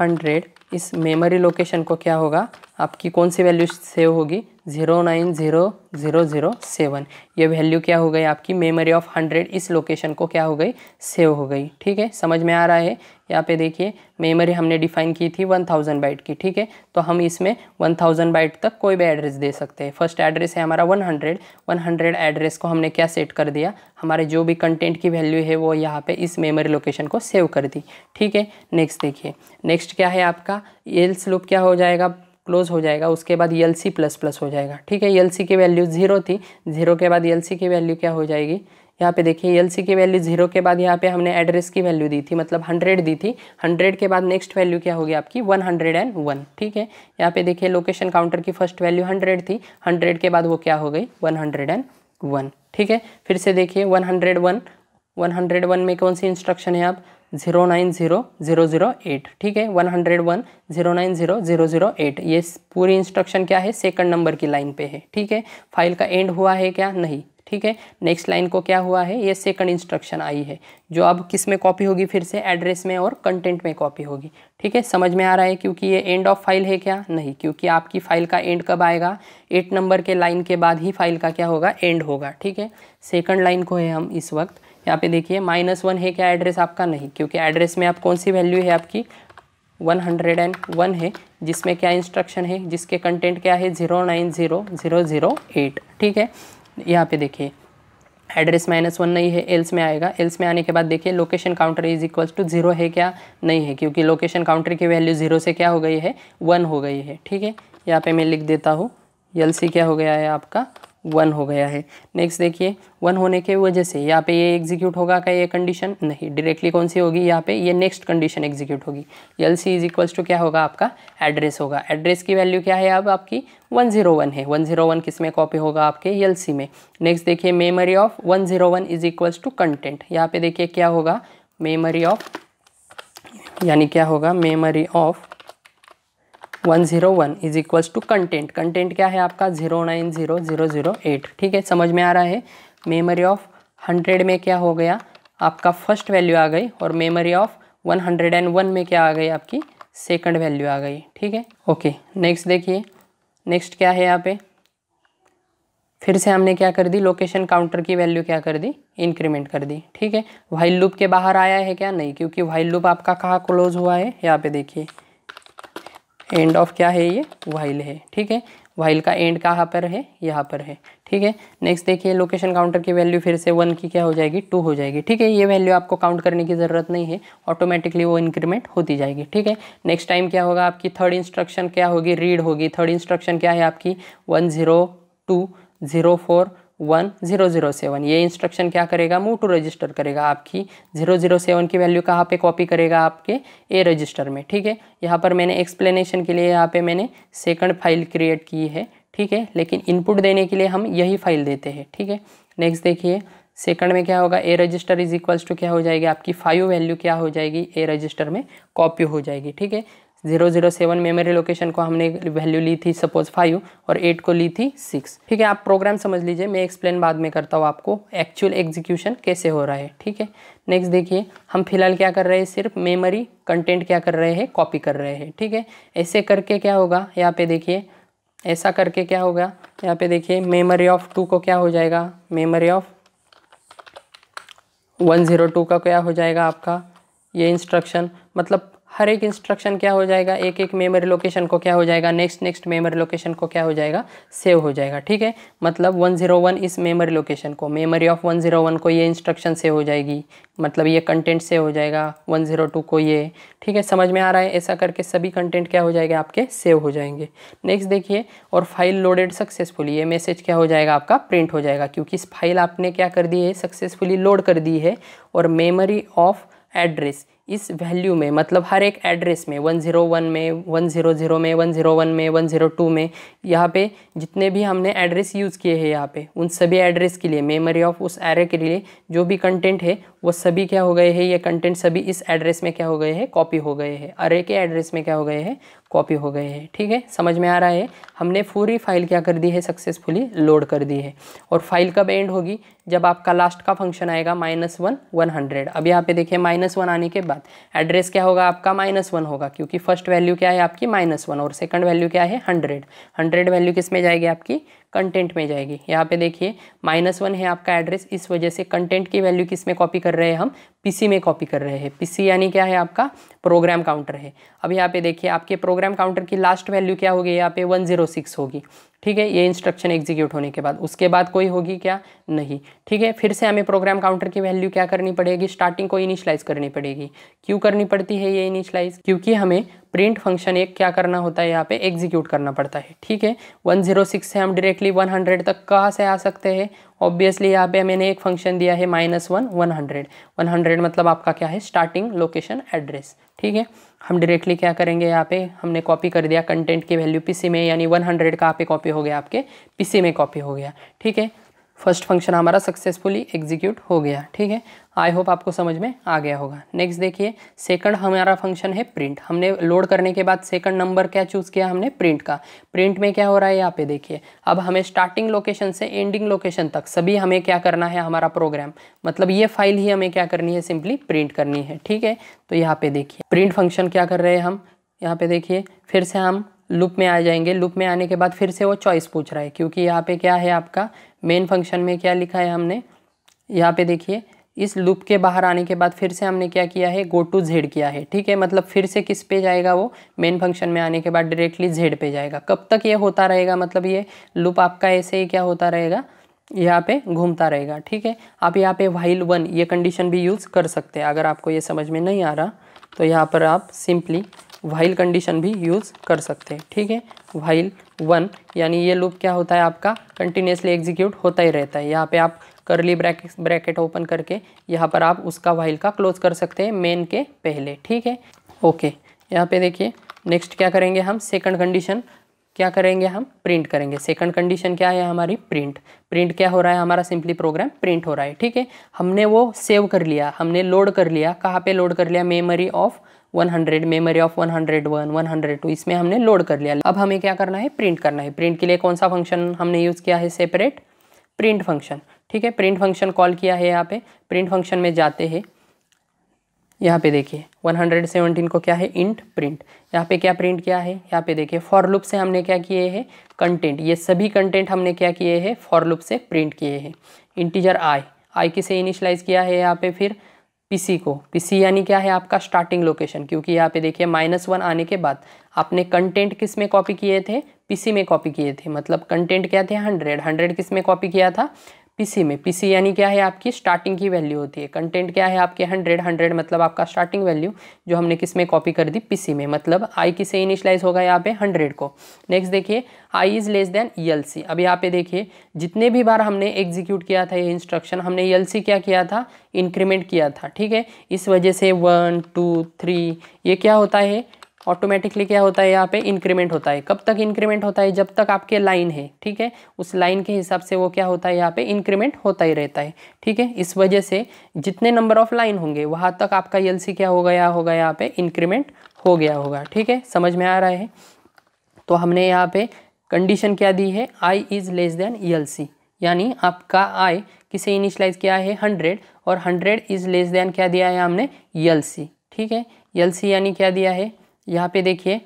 हंड्रेड इस मेमोरी लोकेशन को क्या होगा आपकी कौन सी वैल्यू सेव होगी zero nine zero zero zero seven ये वैल्यू क्या हो गई आपकी मेमोरी ऑफ हंड्रेड इस लोकेशन को क्या हो गई सेव हो गई ठीक है समझ में आ रहा है यहाँ पे देखिए मेमोरी हमने डिफाइन की थी वन थाउजेंड बाइट की ठीक है तो हम इसमें वन थाउजेंड बाइट तक कोई भी एड्रेस दे सकते हैं फर्स्ट एड्रेस है हमारा one hundred one hundred address को हमने क्या सेट कर दिया हमारे जो भी कंटेंट की वैल्यू है वो यहाँ पे इस मेमोरी लोकेशन को सेव कर दी ठीक है नेक्स्ट देखिए नेक्स्ट क्या है आपका एल्स लूप क्या हो जाएगा क्लोज हो जाएगा उसके बाद एल सी प्लस प्लस हो जाएगा ठीक है एल सी की वैल्यू जीरो थी जीरो के बाद एल सी की वैल्यू क्या हो जाएगी यहाँ पे देखिए एल सी की वैल्यू जीरो के बाद यहाँ पे हमने एड्रेस की वैल्यू दी थी मतलब हंड्रेड दी थी हंड्रेड के बाद नेक्स्ट वैल्यू क्या होगी आपकी वन हंड्रेड एंड वन ठीक है यहाँ पे देखिए लोकेशन काउंटर की फर्स्ट वैल्यू हंड्रेड थी हंड्रेड के बाद वो क्या हो गई वन हंड्रेड एंड वन ठीक है फिर से देखिए one hundred one one hundred one में कौन सी इंस्ट्रक्शन है आप zero nine zero zero zero eight ठीक है one hundred one zero nine zero zero zero eight ये पूरी इंस्ट्रक्शन क्या है सेकंड नंबर की लाइन पे है ठीक है फाइल का एंड हुआ है क्या नहीं ठीक है नेक्स्ट लाइन को क्या हुआ है ये सेकंड इंस्ट्रक्शन आई है जो अब किस में कॉपी होगी फिर से एड्रेस में और कंटेंट में कॉपी होगी ठीक है समझ में आ रहा है क्योंकि ये एंड ऑफ फाइल है क्या नहीं क्योंकि आपकी फाइल का एंड कब आएगा एट नंबर के लाइन के बाद ही फाइल का क्या होगा एंड होगा ठीक है सेकंड लाइन को है हम इस वक्त यहाँ पे देखिए माइनस वन है क्या एड्रेस आपका नहीं क्योंकि एड्रेस में आप कौन सी वैल्यू है आपकी वन हंड्रेड एंड वन है जिसमें क्या इंस्ट्रक्शन है जिसके कंटेंट क्या है zero nine zero zero zero eight ठीक है यहाँ पे देखिए एड्रेस माइनस वन नहीं है एल्स में आएगा एल्स में आने के बाद देखिए location counter is equals to zero है क्या नहीं है क्योंकि लोकेशन काउंटर की वैल्यू जीरो से क्या हो गई है वन हो गई है ठीक है यहाँ पे मैं लिख देता हूँ एल क्या हो गया है आपका वन हो गया है नेक्स्ट देखिए वन होने के वजह से यहाँ पे ये एग्जीक्यूट होगा क्या ये कंडीशन नहीं डायरेक्टली कौन सी होगी यहाँ पे ये नेक्स्ट कंडीशन एग्जीक्यूट होगी L C is equals to क्या होगा आपका एड्रेस होगा एड्रेस की वैल्यू क्या है अब आपकी 101 है 101 किस में कॉपी होगा आपके एल सी में नेक्स्ट देखिए memory of one zero one is equals to content यहाँ पे देखिए क्या होगा मेमरी ऑफ यानी क्या होगा memory of one zero one is equals to content content क्या है आपका zero nine zero zero zero eight ठीक है समझ में आ रहा है मेमोरी ऑफ हंड्रेड में क्या हो गया आपका फर्स्ट वैल्यू आ गई और memory of one hundred and one में क्या आ गई आपकी सेकंड वैल्यू आ गई ठीक है ओके नेक्स्ट देखिए नेक्स्ट क्या है यहाँ पे फिर से हमने क्या कर दी लोकेशन काउंटर की वैल्यू क्या कर दी इंक्रीमेंट कर दी ठीक है वाइल लूप के बाहर आया है क्या नहीं क्योंकि वाइल लूप आपका कहाँ क्लोज हुआ है यहाँ पे देखिए एंड ऑफ क्या है ये वाइल है ठीक है वाइल का एंड कहाँ पर है यहाँ पर है ठीक है नेक्स्ट देखिए लोकेशन काउंटर की वैल्यू फिर से वन की क्या हो जाएगी टू हो जाएगी ठीक है ये वैल्यू आपको काउंट करने की ज़रूरत नहीं है ऑटोमेटिकली वो इंक्रीमेंट होती जाएगी ठीक है नेक्स्ट टाइम क्या होगा आपकी थर्ड इंस्ट्रक्शन क्या होगी रीड होगी थर्ड इंस्ट्रक्शन क्या है आपकी one zero two zero four one zero zero seven ये इंस्ट्रक्शन क्या करेगा मूव टू रजिस्टर करेगा आपकी ज़ीरो ज़ीरो सेवन की वैल्यू कहाँ पे कॉपी करेगा आपके ए रजिस्टर में ठीक है यहाँ पर मैंने एक्सप्लेनेशन के लिए यहाँ पे मैंने सेकंड फाइल क्रिएट की है ठीक है लेकिन इनपुट देने के लिए हम यही फाइल देते हैं ठीक है नेक्स्ट देखिए सेकंड में क्या होगा A register is equals to क्या हो जाएगी आपकी फाइव वैल्यू क्या हो जाएगी ए रजिस्टर में कॉपी हो जाएगी ठीक है zero zero seven memory location को हमने वैल्यू ली थी सपोज फाइव और एट को ली थी सिक्स ठीक है आप प्रोग्राम समझ लीजिए मैं एक्सप्लेन बाद में करता हूँ आपको एक्चुअल एग्जीक्यूशन कैसे हो रहा है ठीक है नेक्स्ट देखिए हम फिलहाल क्या कर रहे हैं सिर्फ मेमोरी कंटेंट क्या कर रहे हैं कॉपी कर रहे हैं ठीक है ऐसे करके क्या होगा यहाँ पे देखिए ऐसा करके क्या होगा यहाँ पे देखिए मेमोरी ऑफ टू को क्या हो जाएगा memory of one zero two का क्या हो जाएगा आपका ये इंस्ट्रक्शन मतलब हर एक इंस्ट्रक्शन क्या हो जाएगा एक एक मेमोरी लोकेशन को क्या हो जाएगा नेक्स्ट नेक्स्ट मेमोरी लोकेशन को क्या हो जाएगा सेव हो जाएगा ठीक है मतलब 101 इस मेमोरी लोकेशन को मेमोरी ऑफ 101 को ये इंस्ट्रक्शन सेव हो जाएगी मतलब ये कंटेंट सेव हो जाएगा 102 को ये ठीक है समझ में आ रहा है ऐसा करके सभी कंटेंट क्या हो जाएगा आपके सेव हो जाएंगे नेक्स्ट देखिए और फाइल लोडेड सक्सेसफुली ये मैसेज क्या हो जाएगा आपका प्रिंट हो जाएगा क्योंकि इस फाइल आपने क्या कर दी है सक्सेसफुली लोड कर दी है और मेमोरी ऑफ एड्रेस इस वैल्यू में मतलब हर एक एड्रेस में 101 में 100 में 101 में 102 में यहाँ पे जितने भी हमने एड्रेस यूज़ किए हैं यहाँ पे उन सभी एड्रेस के लिए मेमोरी ऑफ उस एरे के लिए जो भी कंटेंट है वो सभी क्या हो गए हैं ये कंटेंट सभी इस एड्रेस में क्या हो गए हैं कॉपी हो गए हैं अरे के एड्रेस में क्या हो गए हैं कॉपी हो गए हैं ठीक है समझ में आ रहा है हमने पूरी फाइल क्या कर दी है सक्सेसफुली लोड कर दी है और फाइल कब एंड होगी जब आपका लास्ट का फंक्शन आएगा माइनस वन वन हंड्रेड अब यहाँ पे देखिए माइनस वन आने के बाद एड्रेस क्या होगा आपका माइनस वन होगा क्योंकि फर्स्ट वैल्यू क्या है आपकी माइनस वन और सेकंड वैल्यू क्या है हंड्रेड हंड्रेड वैल्यू किस में जाएगी आपकी कंटेंट में जाएगी यहाँ पे देखिए माइनस वन है आपका एड्रेस इस वजह से कंटेंट की वैल्यू किस में कॉपी कर रहे हैं हम पीसी में कॉपी कर रहे हैं पीसी यानी क्या है आपका प्रोग्राम काउंटर है अब यहाँ पे देखिए आपके प्रोग्राम काउंटर की लास्ट वैल्यू क्या होगी यहाँ पे वन जीरो सिक्स होगी ठीक है ये इंस्ट्रक्शन एग्जीक्यूट होने के बाद उसके बाद कोई होगी क्या नहीं ठीक है फिर से हमें प्रोग्राम काउंटर की वैल्यू क्या करनी पड़ेगी स्टार्टिंग को इनिशलाइज करनी पड़ेगी क्यों करनी पड़ती है ये इनिशलाइज क्योंकि हमें प्रिंट फंक्शन एक क्या करना होता है यहाँ पे एग्जीक्यूट करना पड़ता है ठीक है सिक्स से हम डायरेक्टली हंड्रेड तक कहाँ से आ सकते हैं ऑब्वियसली यहाँ पे मैंने एक फंक्शन दिया है minus one one hundred one hundred मतलब आपका क्या है स्टार्टिंग लोकेशन एड्रेस ठीक है हम डायरेक्टली क्या करेंगे यहाँ पे हमने कॉपी कर दिया कंटेंट की वैल्यू पीसी में यानी 100 का यहाँ पे कॉपी हो गया आपके पीसी में कॉपी हो गया ठीक है फर्स्ट फंक्शन हमारा सक्सेसफुली एग्जीक्यूट हो गया ठीक है आई होप आपको समझ में आ गया होगा नेक्स्ट देखिए सेकंड हमारा फंक्शन है प्रिंट हमने लोड करने के बाद सेकंड नंबर क्या चूज़ किया हमने प्रिंट का प्रिंट में क्या हो रहा है यहाँ पे देखिए अब हमें स्टार्टिंग लोकेशन से एंडिंग लोकेशन तक सभी हमें क्या करना है हमारा प्रोग्राम मतलब ये फाइल ही हमें क्या करनी है सिंपली प्रिंट करनी है ठीक है तो यहाँ पे देखिए प्रिंट फंक्शन क्या कर रहे हैं हम यहाँ पे देखिए फिर से हम लूप में आ जाएंगे लूप में आने के बाद फिर से वो चॉइस पूछ रहा है क्योंकि यहाँ पे क्या है आपका मेन फंक्शन में क्या लिखा है हमने यहाँ पे देखिए इस लूप के बाहर आने के बाद फिर से हमने क्या किया है गो टू जेड किया है ठीक है मतलब फिर से किस पे जाएगा वो मेन फंक्शन में आने के बाद डायरेक्टली जेड पे जाएगा कब तक ये होता रहेगा मतलब ये लूप आपका ऐसे ही क्या होता रहेगा यहाँ पे घूमता रहेगा ठीक है आप यहाँ पे वाइल वन ये कंडीशन भी यूज़ कर सकते हैं अगर आपको ये समझ में नहीं आ रहा तो यहाँ पर आप सिंपली वाइल कंडीशन भी यूज़ कर सकते हैं ठीक है वाइल वन यानी ये लूप क्या होता है आपका कंटिन्यूसली एग्जीक्यूट होता ही रहता है यहाँ पे आप करली ब्रैकेट ब्रैकेट ओपन करके यहाँ पर आप उसका वाइल का क्लोज कर सकते हैं मेन के पहले ठीक है ओके यहाँ पे देखिए नेक्स्ट क्या करेंगे हम सेकंड कंडीशन क्या करेंगे हम प्रिंट करेंगे सेकंड कंडीशन क्या है हमारी प्रिंट प्रिंट क्या हो रहा है हमारा सिंपली प्रोग्राम प्रिंट हो रहा है ठीक है हमने वो सेव कर लिया हमने लोड कर लिया कहाँ पे लोड कर लिया मेमोरी ऑफ 100 मेमोरी ऑफ 101 102 इसमें हमने लोड कर लिया अब हमें क्या करना है प्रिंट करना है प्रिंट के लिए कौन सा फंक्शन हमने यूज़ किया है सेपरेट प्रिंट फंक्शन ठीक है प्रिंट फंक्शन कॉल किया है यहाँ पे प्रिंट फंक्शन में जाते हैं यहाँ पे देखिए 117 को क्या है इंट प्रिंट यहाँ पे क्या प्रिंट किया है यहाँ पे देखिए फॉर लुप से हमने क्या किए हैं कंटेंट ये सभी कंटेंट हमने क्या किए हैं फॉर लुप से प्रिंट किए हैं इंटीजर आई आई किसे इनिशलाइज किया है यहाँ पे फिर पीसी को पीसी यानी क्या है आपका स्टार्टिंग लोकेशन क्योंकि यहाँ पे देखिए माइनस वन आने के बाद आपने कंटेंट किस में कॉपी किए थे पीसी में कॉपी किए थे मतलब कंटेंट क्या थे हंड्रेड हंड्रेड किस में कॉपी किया था पीसी में पीसी यानी क्या है आपकी स्टार्टिंग की वैल्यू होती है कंटेंट क्या है आपके हंड्रेड हंड्रेड मतलब आपका स्टार्टिंग वैल्यू जो हमने किस में कॉपी कर दी पीसी में मतलब आई किसे इनिशलाइज होगा यहाँ पे हंड्रेड को नेक्स्ट देखिए I is less than L सी अब यहाँ पे देखिए जितने भी बार हमने एग्जीक्यूट किया था ये इंस्ट्रक्शन हमने यल सी क्या किया था इंक्रीमेंट किया था ठीक है इस वजह से वन टू थ्री ये क्या होता है ऑटोमेटिकली क्या होता है यहाँ पे इंक्रीमेंट होता है कब तक इंक्रीमेंट होता है जब तक आपके लाइन है ठीक है उस लाइन के हिसाब से वो क्या होता है यहाँ पे इंक्रीमेंट होता ही रहता है ठीक है इस वजह से जितने नंबर ऑफ लाइन होंगे वहाँ तक आपका एल क्या हो गया होगा यहाँ पे इंक्रीमेंट हो गया होगा ठीक है समझ में आ रहा है तो हमने यहाँ पे कंडीशन क्या दी है I is less than L यानी आपका आई किसे इनिशलाइज किया है हंड्रेड और हंड्रेड इज़ लेस देन क्या दिया है हमने एल ठीक है एल यानी क्या दिया है यहाँ पे देखिए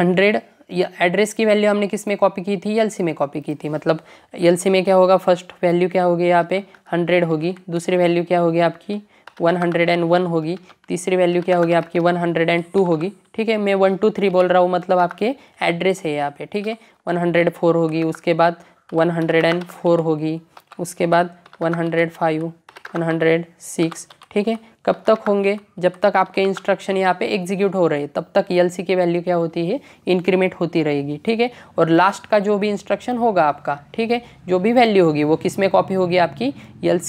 हंड्रेड या एड्रेस की वैल्यू हमने किस में कॉपी की थी एल में कॉपी की थी मतलब एल में क्या होगा फर्स्ट वैल्यू क्या होगी यहाँ पे हंड्रेड होगी दूसरी वैल्यू क्या होगी आपकी वन हंड्रेड एंड वन होगी तीसरी वैल्यू क्या होगी आपकी वन हंड्रेड एंड टू होगी ठीक है मैं वन टू थ्री बोल रहा हूँ मतलब आपके एड्रेस है यहाँ पे ठीक है वन हंड्रेड फोर होगी उसके बाद वन हंड्रेड एंड फोर होगी उसके बाद one hundred five one hundred six ठीक है कब तक होंगे जब तक आपके इंस्ट्रक्शन यहाँ पे एग्जीक्यूट हो रहे हैं तब तक ई की वैल्यू क्या होती है इंक्रीमेंट होती रहेगी ठीक है और लास्ट का जो भी इंस्ट्रक्शन होगा आपका ठीक है जो भी वैल्यू होगी वो किस में कॉपी होगी आपकी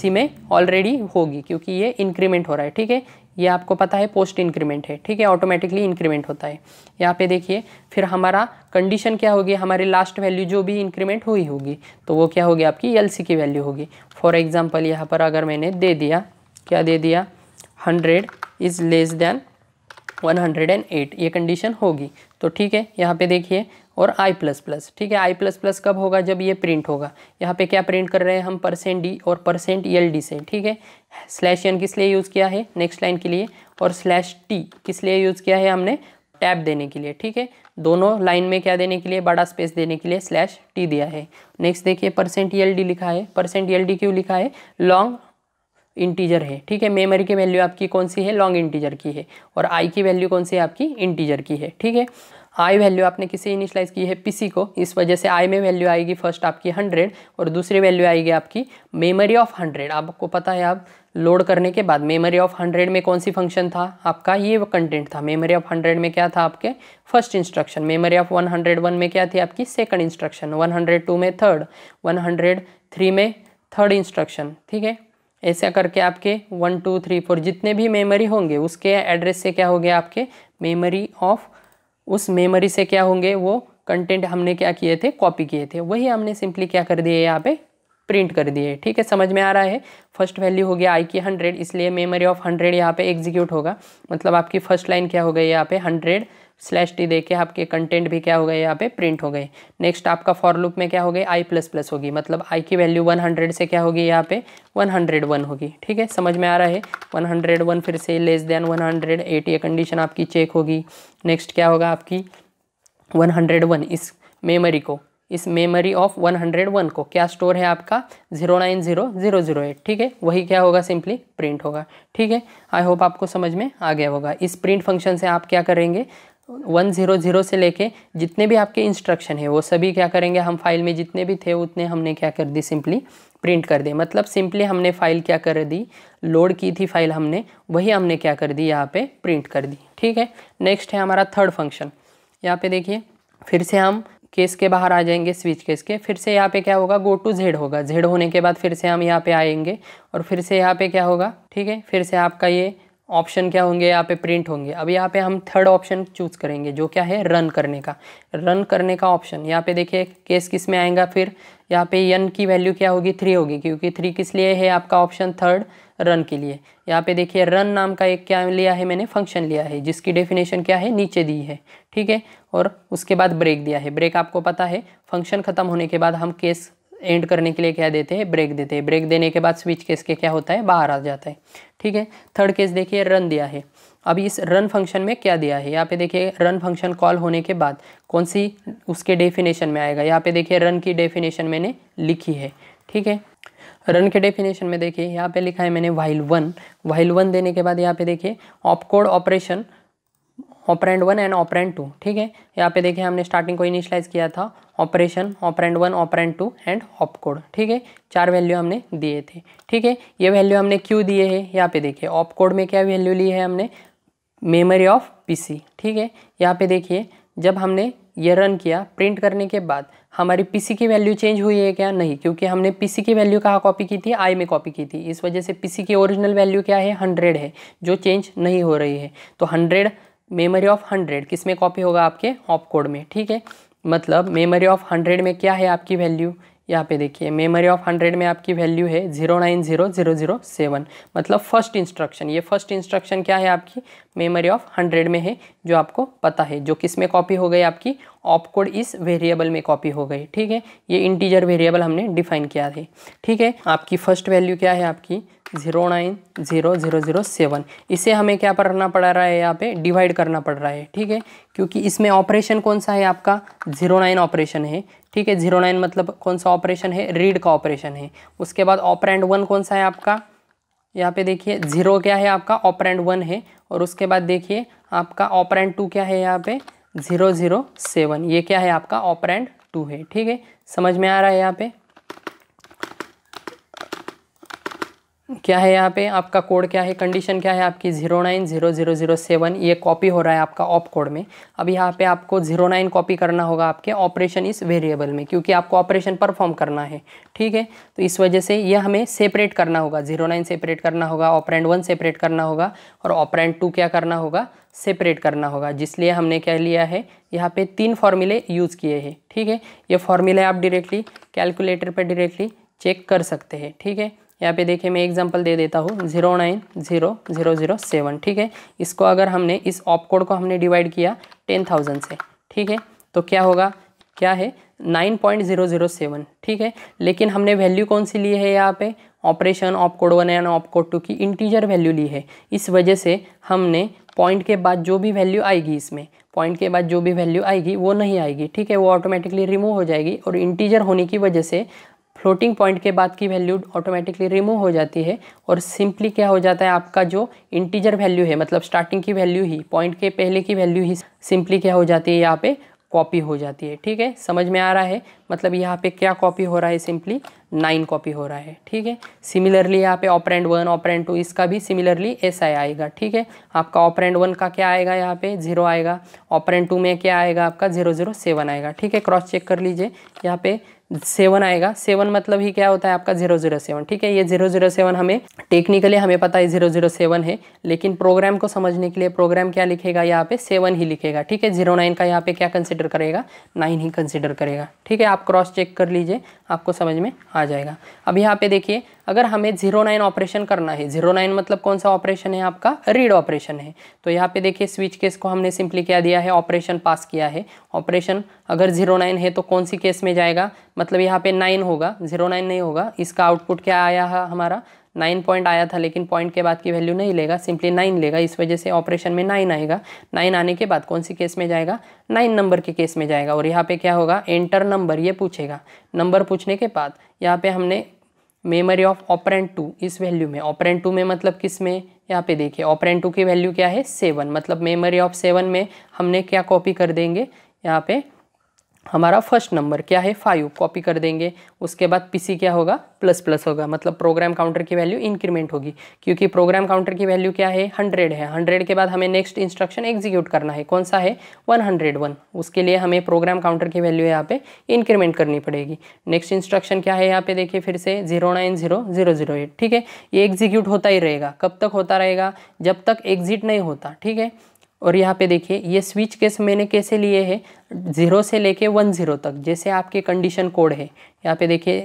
ई में ऑलरेडी होगी क्योंकि ये इंक्रीमेंट हो रहा है ठीक है ये आपको पता है पोस्ट इंक्रीमेंट है ठीक है ऑटोमेटिकली इंक्रीमेंट होता है यहाँ पे देखिए फिर हमारा कंडीशन क्या होगी हमारी लास्ट वैल्यू जो भी इंक्रीमेंट हुई होगी तो वो क्या होगी आपकी एल की वैल्यू होगी फॉर एग्जाम्पल यहाँ पर अगर मैंने दे दिया क्या दे दिया hundred is less than one hundred and eight ये कंडीशन होगी तो ठीक है यहाँ पे देखिए और आई प्लस प्लस ठीक है आई प्लस प्लस कब होगा जब ये प्रिंट होगा यहाँ पे क्या प्रिंट कर रहे हैं हम परसेंट डी और परसेंट एल डी से ठीक है स्लैश एन किस लिए यूज़ किया है नेक्स्ट लाइन के लिए और स्लैश टी किस लिए यूज़ किया है हमने टैब देने के लिए ठीक है दोनों लाइन में क्या देने के लिए बड़ा स्पेस देने के लिए स्लैश टी दिया है नेक्स्ट देखिए परसेंट ई लिखा है परसेंट ई क्यों लिखा है लॉन्ग इंटीजर है ठीक है मेमोरी की वैल्यू आपकी कौन सी है लॉन्ग इंटीजर की है और आई की वैल्यू कौन सी है आपकी इंटीजर की है ठीक है आई वैल्यू आपने किसी इनिशलाइज की है पीसी को इस वजह से आई में वैल्यू आएगी फर्स्ट आपकी हंड्रेड और दूसरी वैल्यू आएगी आपकी मेमोरी ऑफ हंड्रेड आपको पता है आप लोड करने के बाद मेमोरी ऑफ हंड्रेड में कौन सी फंक्शन था आपका ये कंटेंट था मेमोरी ऑफ हंड्रेड में क्या था आपके first instruction memory of one hundred one में क्या थी आपकी second instruction one hundred two में थर्ड वन हंड्रेड थ्री में थर्ड इंस्ट्रक्शन ठीक है ऐसा करके आपके वन टू थ्री फोर जितने भी मेमोरी होंगे उसके एड्रेस से क्या हो गया आपके मेमोरी ऑफ उस मेमोरी से क्या होंगे वो कंटेंट हमने क्या किए थे कॉपी किए थे वही हमने सिंपली क्या कर दिए यहाँ पे प्रिंट कर दिए ठीक है समझ में आ रहा है फर्स्ट वैल्यू हो गया आई की हंड्रेड इसलिए मेमोरी ऑफ हंड्रेड यहाँ पे एग्जीक्यूट होगा मतलब आपकी फर्स्ट लाइन क्या हो गई यहाँ पे हंड्रेड स्लैश टी दे के आपके कंटेंट भी क्या हो गए यहाँ पे प्रिंट हो गए नेक्स्ट आपका फॉर लूप में क्या हो गया आई प्लस प्लस होगी मतलब आई की वैल्यू 100 से क्या होगी यहाँ पे 101 होगी ठीक है समझ में आ रहा है 101 फिर से लेस देन 180 ये कंडीशन आपकी चेक होगी नेक्स्ट क्या होगा आपकी 101 इस मेमोरी को इस मेमोरी ऑफ 101 को क्या स्टोर है आपका zero nine zero zero zero eight ठीक है वही क्या होगा सिंपली प्रिंट होगा ठीक है आई होप आपको समझ में आ गया होगा इस प्रिंट फंक्शन से आप क्या करेंगे वन ज़ीरो ज़ीरो से लेके जितने भी आपके इंस्ट्रक्शन है वो सभी क्या करेंगे हम फाइल में जितने भी थे उतने हमने क्या कर दी सिंपली प्रिंट कर दे मतलब सिंपली हमने फाइल क्या कर दी लोड की थी फाइल हमने वही हमने क्या कर दी यहाँ पे प्रिंट कर दी ठीक है नेक्स्ट है हमारा थर्ड फंक्शन यहाँ पे देखिए फिर से हम केस के बाहर आ जाएंगे स्विच केस के फिर से यहाँ पे क्या होगा गो टू जेड होगा जेड होने के बाद फिर से हम यहाँ पे आएंगे और फिर से यहाँ पे क्या होगा ठीक है फिर से आपका ये ऑप्शन क्या होंगे यहाँ पे प्रिंट होंगे अब यहाँ पे हम थर्ड ऑप्शन चूज करेंगे जो क्या है रन करने का रन करने का ऑप्शन यहाँ पे देखिए केस किस में आएगा फिर यहाँ पे यन की वैल्यू क्या होगी थ्री होगी क्योंकि थ्री किस लिए है आपका ऑप्शन थर्ड रन के लिए यहाँ पे देखिए रन नाम का एक क्या लिया है मैंने फंक्शन लिया है जिसकी डेफिनेशन क्या है नीचे दी है ठीक है और उसके बाद ब्रेक दिया है ब्रेक आपको पता है फंक्शन खत्म होने के बाद हम केस एंड करने के लिए क्या देते हैं ब्रेक देते हैं ब्रेक देने के बाद स्विच केस के क्या होता है बाहर आ जाता है ठीक है थर्ड केस देखिए रन दिया है अब इस रन फंक्शन में क्या दिया है यहाँ पे देखिए रन फंक्शन कॉल होने के बाद कौन सी उसके डेफिनेशन में आएगा यहाँ पे देखिए रन की डेफिनेशन मैंने लिखी है ठीक है रन के डेफिनेशन में देखिए यहाँ पे लिखा है मैंने वाइल वन वाइल वन देने के बाद यहाँ पे देखिए opcode operation operand one and operand two ठीक है यहाँ पे देखिए हमने स्टार्टिंग को इनिशलाइज किया था operation operand one operand two and opcode ठीक है चार वैल्यू हमने दिए थे ठीक है ये वैल्यू हमने क्यों दिए है यहाँ पे देखिए ऑप कोड में क्या वैल्यू ली है हमने मेमोरी ऑफ पीसी ठीक है यहाँ पे देखिए जब हमने ये रन किया प्रिंट करने के बाद हमारी पीसी की वैल्यू चेंज हुई है क्या नहीं क्योंकि हमने पीसी की वैल्यू कहाँ कॉपी की थी आई में कॉपी की थी इस वजह से पीसी की ओरिजिनल वैल्यू क्या है हंड्रेड है जो चेंज नहीं हो रही है तो हंड्रेड मेमोरी ऑफ हंड्रेड किस में कॉपी होगा आपके ऑप कोड में ठीक है मतलब मेमोरी ऑफ हंड्रेड में क्या है आपकी वैल्यू यहाँ पे देखिए मेमोरी ऑफ हंड्रेड में आपकी वैल्यू है zero nine zero zero zero seven मतलब फर्स्ट इंस्ट्रक्शन ये फर्स्ट इंस्ट्रक्शन क्या है आपकी मेमोरी ऑफ हंड्रेड में है जो आपको पता है जो किस में कॉपी हो गई आपकी ऑप कोड इस वेरिएबल में कॉपी हो गई ठीक है ये इंटीजर वेरिएबल हमने डिफाइन किया है ठीक है आपकी फर्स्ट वैल्यू क्या है आपकी zero nine zero zero zero seven इसे हमें क्या करना पड़ रहा है यहाँ पे डिवाइड करना पड़ रहा है ठीक है क्योंकि इसमें ऑपरेशन कौन सा है आपका ज़ीरो नाइन ऑपरेशन है ठीक है ज़ीरो नाइन मतलब कौन सा ऑपरेशन है रीड का ऑपरेशन है उसके बाद ऑपरेंड वन कौन सा है आपका यहाँ पे देखिए ज़ीरो क्या है आपका ऑपरेंड वन है और उसके बाद देखिए आपका ऑपरेंड टू क्या है यहाँ पे ज़ीरो ज़ीरो सेवन ये क्या है आपका ऑपरेंड टू है ठीक है समझ में आ रहा है यहाँ पे क्या है यहाँ पे आपका कोड क्या है कंडीशन क्या है आपकी zero nine zero zero zero seven ये कॉपी हो रहा है आपका ऑप कोड में अब यहाँ पे आपको जीरो नाइन कॉपी करना होगा आपके ऑपरेशन इस वेरिएबल में क्योंकि आपको ऑपरेशन परफॉर्म करना है ठीक है तो इस वजह से ये हमें सेपरेट करना होगा जीरो नाइन सेपरेट करना होगा ऑपरेंट वन सेपरेट करना होगा और ऑपरेंट टू क्या करना होगा सेपरेट करना होगा जिसलिए हमने क्या लिया है यहाँ पर तीन फॉर्मूले यूज़ किए हैं ठीक है ये फॉर्मूले आप डिरेक्टली कैलकुलेटर पर डिरेक्टली चेक कर सकते हैं ठीक है यहाँ पे देखिए मैं एग्जांपल दे देता हूँ zero nine zero zero zero seven ठीक है इसको अगर हमने इस ऑप कोड को हमने डिवाइड किया टेन थाउजेंड से ठीक है तो क्या होगा क्या है nine point zero zero seven ठीक है लेकिन हमने वैल्यू कौन सी ली है यहाँ पे operation opcode one and opcode two की इंटीजर वैल्यू ली है इस वजह से हमने पॉइंट के बाद जो भी वैल्यू आएगी इसमें पॉइंट के बाद जो भी वैल्यू आएगी वो नहीं आएगी ठीक है वो ऑटोमेटिकली रिमूव हो जाएगी और इंटीजर होने की वजह से फ्लोटिंग पॉइंट के बाद की वैल्यू ऑटोमेटिकली रिमूव हो जाती है और सिंपली क्या हो जाता है आपका जो इंटीजर वैल्यू है मतलब स्टार्टिंग की वैल्यू ही पॉइंट के पहले की वैल्यू ही सिंपली क्या हो जाती है यहाँ पे कॉपी हो जाती है ठीक है समझ में आ रहा है मतलब यहाँ पे क्या कॉपी हो रहा है सिंपली नाइन कॉपी हो रहा है ठीक है सिमिलरली यहाँ पे ऑपरेंड वन ऑपरेंड टू इसका भी सिमिलरली ऐसा आएगा ठीक है आपका ऑपरेंड वन का क्या आएगा यहाँ पे जीरो आएगा ऑपरेंड टू में क्या आएगा आपका जीरो जीरो सेवन आएगा ठीक है क्रॉस चेक कर लीजिए यहाँ पे सेवन आएगा सेवन मतलब ही क्या होता है आपका जीरो जीरो सेवन ठीक है ये जीरो जीरो सेवन हमें टेक्निकली हमें पता है जीरो जीरो सेवन है लेकिन प्रोग्राम को समझने के लिए प्रोग्राम क्या लिखेगा यहाँ पे सेवन ही लिखेगा ठीक है जीरो नाइन का यहाँ पे क्या कंसिडर करेगा नाइन ही कंसिडर करेगा ठीक है आप क्रॉस चेक कर लीजिए आपको समझ में आ जाएगा अब यहाँ पे देखिए अगर हमें जीरो नाइन ऑपरेशन करना है जीरो नाइन मतलब कौन सा ऑपरेशन है आपका रीड ऑपरेशन है तो यहाँ पे देखिए स्विच केस को हमने सिंपली क्या दिया है ऑपरेशन पास किया है ऑपरेशन अगर जीरो नाइन है तो कौन सी केस में जाएगा मतलब यहाँ पे नाइन होगा जीरो नाइन नहीं होगा इसका आउटपुट क्या आया है हमारा नाइन पॉइंट आया था लेकिन पॉइंट के बाद की वैल्यू नहीं लेगा सिंपली नाइन लेगा इस वजह से ऑपरेशन में नाइन आएगा नाइन आने के बाद कौन सी केस में जाएगा नाइन नंबर के केस में जाएगा और यहाँ पे क्या होगा एंटर नंबर ये पूछेगा नंबर पूछने के बाद यहाँ पे हमने मेमोरी ऑफ ऑपरेंट टू इस वैल्यू में ऑपरेंट टू में मतलब किस में यहाँ पे देखिए ऑपरेंट टू की वैल्यू क्या है सेवन मतलब मेमोरी ऑफ सेवन में हमने क्या कॉपी कर देंगे यहाँ पर हमारा फर्स्ट नंबर क्या है फाइव कॉपी कर देंगे उसके बाद पीसी क्या होगा प्लस प्लस होगा मतलब प्रोग्राम काउंटर की वैल्यू इंक्रीमेंट होगी क्योंकि प्रोग्राम काउंटर की वैल्यू क्या है हंड्रेड है हंड्रेड के बाद हमें नेक्स्ट इंस्ट्रक्शन एग्जीक्यूट करना है कौन सा है वन हंड्रेड वन उसके लिए हमें प्रोग्राम काउंटर की वैल्यू यहाँ पे इंक्रीमेंट करनी पड़ेगी नेक्स्ट इंस्ट्रक्शन क्या है यहाँ पे देखिए फिर से zero nine zero zero zero eight ठीक है ये एग्जीक्यूट होता ही रहेगा कब तक होता रहेगा जब तक एग्जिट नहीं होता ठीक है और यहाँ पे देखिए ये स्विच केस मैंने कैसे लिए है ज़ीरो से लेके वन ज़ीरो तक जैसे आपके कंडीशन कोड है यहाँ पे देखिए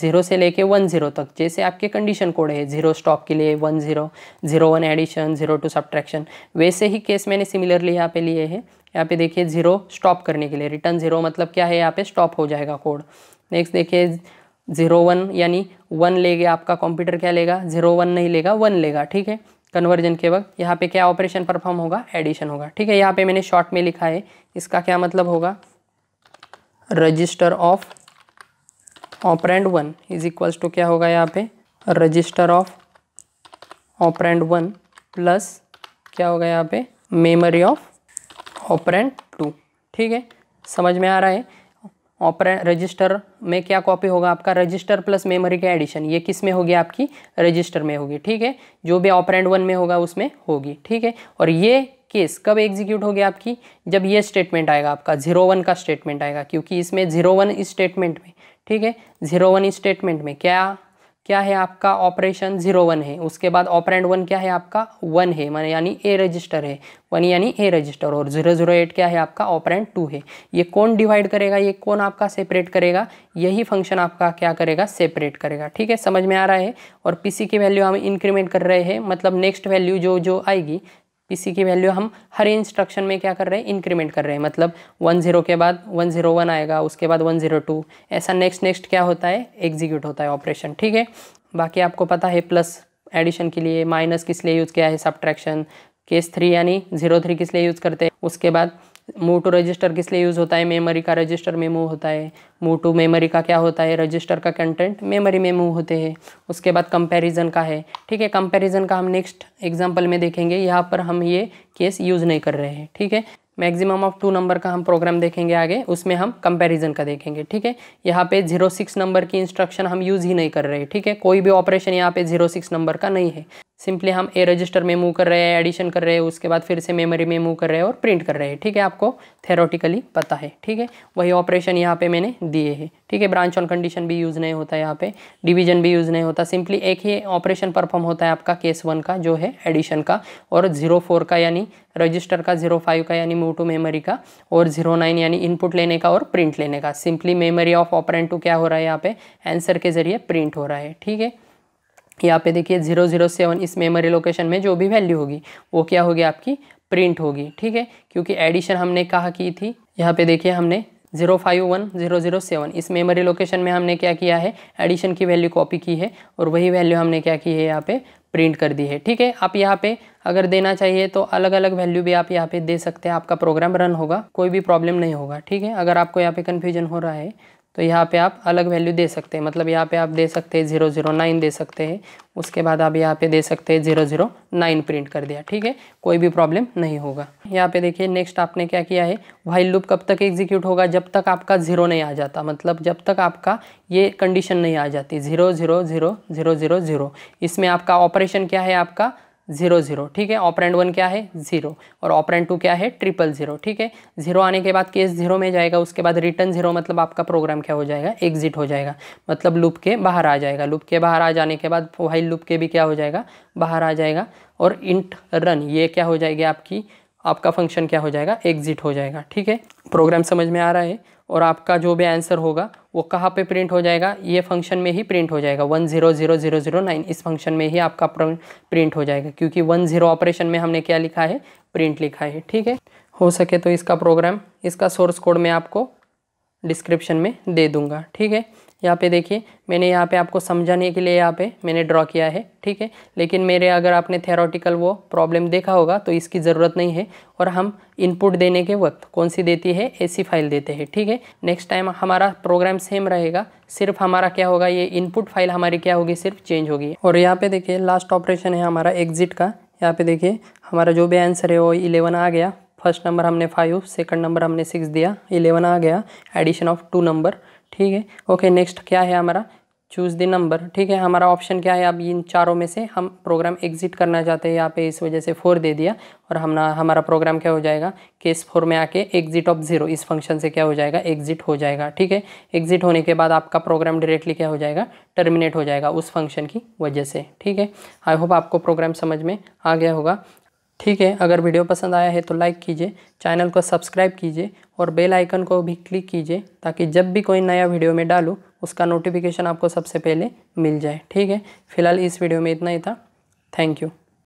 ज़ीरो से लेके वन ज़ीरो तक जैसे आपके कंडीशन कोड है ज़ीरो स्टॉप के लिए one zero zero one addition zero two subtraction वैसे ही केस मैंने सिमिलरली यहाँ पे लिए है यहाँ पे देखिए ज़ीरो स्टॉप करने के लिए रिटर्न ज़ीरो मतलब क्या है यहाँ पे स्टॉप हो जाएगा कोड नेक्स्ट देखिए ज़ीरो वन यानी वन लेगा आपका कंप्यूटर क्या लेगा ज़ीरो वन नहीं लेगा वन लेगा ठीक है कन्वर्जन के वक्त यहाँ पे क्या ऑपरेशन परफॉर्म होगा एडिशन होगा ठीक है यहाँ पे मैंने शॉर्ट में लिखा है इसका क्या मतलब होगा register of operand one is equals to क्या होगा यहाँ पे register of operand one plus क्या होगा यहाँ पे मेमोरी ऑफ ऑपरेंड टू ठीक है समझ में आ रहा है ऑपर रजिस्टर में क्या कॉपी होगा आपका रजिस्टर प्लस मेमोरी का एडिशन ये किस में होगी आपकी रजिस्टर में होगी ठीक है जो भी ऑपरेंड वन में होगा उसमें होगी ठीक है और ये केस कब एग्जीक्यूट होगी आपकी जब ये स्टेटमेंट आएगा आपका जीरो वन का स्टेटमेंट आएगा क्योंकि इसमें जीरो वन स्टेटमेंट में ठीक है जीरो वन स्टेटमेंट में क्या क्या है आपका ऑपरेशन जीरो वन है उसके बाद ऑपरेंड वन क्या है आपका वन है मान यानी ए रजिस्टर है वन यानी ए रजिस्टर और जीरो जीरो एट क्या है आपका ऑपरेंड टू है ये कौन डिवाइड करेगा ये कौन आपका सेपरेट करेगा यही फंक्शन आपका क्या करेगा सेपरेट करेगा ठीक है समझ में आ रहा है और पीसी की वैल्यू हम इंक्रीमेंट कर रहे हैं मतलब नेक्स्ट वैल्यू जो जो आएगी पीसी की वैल्यू हम हर इंस्ट्रक्शन में क्या कर रहे हैं इंक्रीमेंट कर रहे हैं मतलब वन ज़ीरो के बाद वन ज़ीरो वन आएगा उसके बाद वन ज़ीरो टू ऐसा नेक्स्ट नेक्स्ट क्या होता है एग्जीक्यूट होता है ऑपरेशन ठीक है बाकी आपको पता है प्लस एडिशन के लिए माइनस किस लिए यूज़ किया है सब्ट्रैक्शन केस थ्री यानी जीरो थ्री किस लिए यूज़ करते हैं उसके बाद मोटो रजिस्टर किस लिए यूज़ होता है मेमोरी का रजिस्टर मेमो होता है मोटो मेमोरी का क्या होता है रजिस्टर का कंटेंट मेमोरी में मूव होते हैं उसके बाद कंपैरिजन का है ठीक है कंपैरिजन का हम नेक्स्ट एग्जांपल में देखेंगे यहाँ पर हम ये केस यूज़ नहीं कर रहे हैं ठीक है मैक्सिमम ऑफ टू नंबर का हम प्रोग्राम देखेंगे आगे उसमें हम कंपैरिजन का देखेंगे ठीक है यहाँ पे जीरो सिक्स नंबर की इंस्ट्रक्शन हम यूज़ ही नहीं कर रहे ठीक है कोई भी ऑपरेशन यहाँ पे जीरो सिक्स नंबर का नहीं है सिंपली हम ए रजिस्टर में मूव कर रहे हैं एडिशन कर रहे हैं उसके बाद फिर से मेमोरी में मूव कर रहे हैं और प्रिंट कर रहे हैं ठीक है आपको थेरोटिकली पता है ठीक है वही ऑपरेशन यहाँ पे मैंने दिए हैं ठीक है ब्रांच ऑन कंडीशन भी यूज़ नहीं होता है यहाँ पे डिवीजन भी यूज़ नहीं होता सिंपली एक ही ऑपरेशन परफॉर्म होता है आपका केस वन का जो है एडिशन का और जीरो फोर का यानी रजिस्टर का जीरो फाइव का यानी मूव टू मेमोरी का और जीरो नाइन यानी इनपुट लेने का और प्रिंट लेने का simply memory of operand two क्या हो रहा है यहाँ पे आंसर के जरिए प्रिंट हो रहा है ठीक है यहाँ पे देखिए जीरो जीरो सेवन इस मेमोरी लोकेशन में जो भी वैल्यू होगी वो क्या होगी आपकी प्रिंट होगी ठीक है क्योंकि एडिशन हमने कहा की थी यहाँ पे देखिए हमने zero five one zero zero seven इस मेमोरी लोकेशन में हमने क्या किया है एडिशन की वैल्यू कॉपी की है और वही वैल्यू हमने क्या की है यहाँ पे प्रिंट कर दी है ठीक है आप यहाँ पे अगर देना चाहिए तो अलग अलग वैल्यू भी आप यहाँ पे दे सकते हैं आपका प्रोग्राम रन होगा कोई भी प्रॉब्लम नहीं होगा ठीक है अगर आपको यहाँ पे कन्फ्यूजन हो रहा है तो यहाँ पे आप अलग वैल्यू दे सकते हैं मतलब यहाँ पे आप दे सकते हैं ज़ीरो ज़ीरो नाइन दे सकते हैं उसके बाद आप यहाँ पे दे सकते हैं ज़ीरो ज़ीरो नाइन प्रिंट कर दिया ठीक है कोई भी प्रॉब्लम नहीं होगा यहाँ पे देखिए नेक्स्ट आपने क्या किया है वाइल लूप कब तक एग्जीक्यूट होगा जब तक आपका ज़ीरो नहीं आ जाता मतलब जब तक आपका ये कंडीशन नहीं आ जाती zero zero zero zero zero zero इसमें आपका ऑपरेशन क्या है आपका ज़ीरो ज़ीरो ठीक है ऑपरेंड वन क्या है ज़ीरो और ऑपरेंड टू क्या है ट्रिपल ज़ीरो ठीक है ज़ीरो आने के बाद केस ज़ीरो में जाएगा उसके बाद रिटर्न ज़ीरो मतलब आपका प्रोग्राम क्या हो जाएगा एग्जिट हो जाएगा मतलब लूप के बाहर आ जाएगा लूप के बाहर आ जाने के बाद वाइल लूप के भी क्या हो जाएगा बाहर आ जाएगा और इंट रन ये क्या हो जाएगी आपकी आपका फंक्शन क्या हो जाएगा एग्जिट हो जाएगा ठीक है प्रोग्राम समझ में आ रहा है और आपका जो भी आंसर होगा वो कहाँ पे प्रिंट हो जाएगा ये फंक्शन में ही प्रिंट हो जाएगा one zero zero zero zero nine इस फंक्शन में ही आपका प्रिंट हो जाएगा क्योंकि वन ज़ीरो ऑपरेशन में हमने क्या लिखा है प्रिंट लिखा है ठीक है हो सके तो इसका प्रोग्राम इसका सोर्स कोड मैं आपको डिस्क्रिप्शन में दे दूँगा ठीक है यहाँ पे देखिए मैंने यहाँ पे आपको समझाने के लिए यहाँ पे मैंने ड्रॉ किया है ठीक है लेकिन मेरे अगर आपने थेरोटिकल वो प्रॉब्लम देखा होगा तो इसकी ज़रूरत नहीं है और हम इनपुट देने के वक्त कौन सी देती है ऐसी फाइल देते हैं ठीक है नेक्स्ट टाइम हमारा प्रोग्राम सेम रहेगा सिर्फ हमारा क्या होगा ये इनपुट फाइल हमारी क्या होगी सिर्फ चेंज होगी और यहाँ पे देखिए लास्ट ऑपरेशन है हमारा एग्जिट का यहाँ पे देखिए हमारा जो भी आंसर है वो इलेवन आ गया फर्स्ट नंबर हमने फाइव सेकंड नंबर हमने सिक्स दिया इलेवन आ गया एडिशन ऑफ टू नंबर ठीक है ओके नेक्स्ट क्या है हमारा चूज़ द नंबर ठीक है हमारा ऑप्शन क्या है अब इन चारों में से हम प्रोग्राम एग्जिट करना चाहते हैं यहाँ पे इस वजह से फोर दे दिया और हम हमारा प्रोग्राम क्या हो जाएगा केस फोर में आके एग्जिट ऑफ ज़ीरो इस फंक्शन से क्या हो जाएगा एग्जिट हो जाएगा ठीक है एग्जिट होने के बाद आपका प्रोग्राम डायरेक्टली क्या हो जाएगा टर्मिनेट हो जाएगा उस फंक्शन की वजह से ठीक है आई होप आपको प्रोग्राम समझ में आ गया होगा ठीक है अगर वीडियो पसंद आया है तो लाइक कीजिए चैनल को सब्सक्राइब कीजिए और बेल आइकन को भी क्लिक कीजिए ताकि जब भी कोई नया वीडियो में डालूँ उसका नोटिफिकेशन आपको सबसे पहले मिल जाए ठीक है फिलहाल इस वीडियो में इतना ही था थैंक यू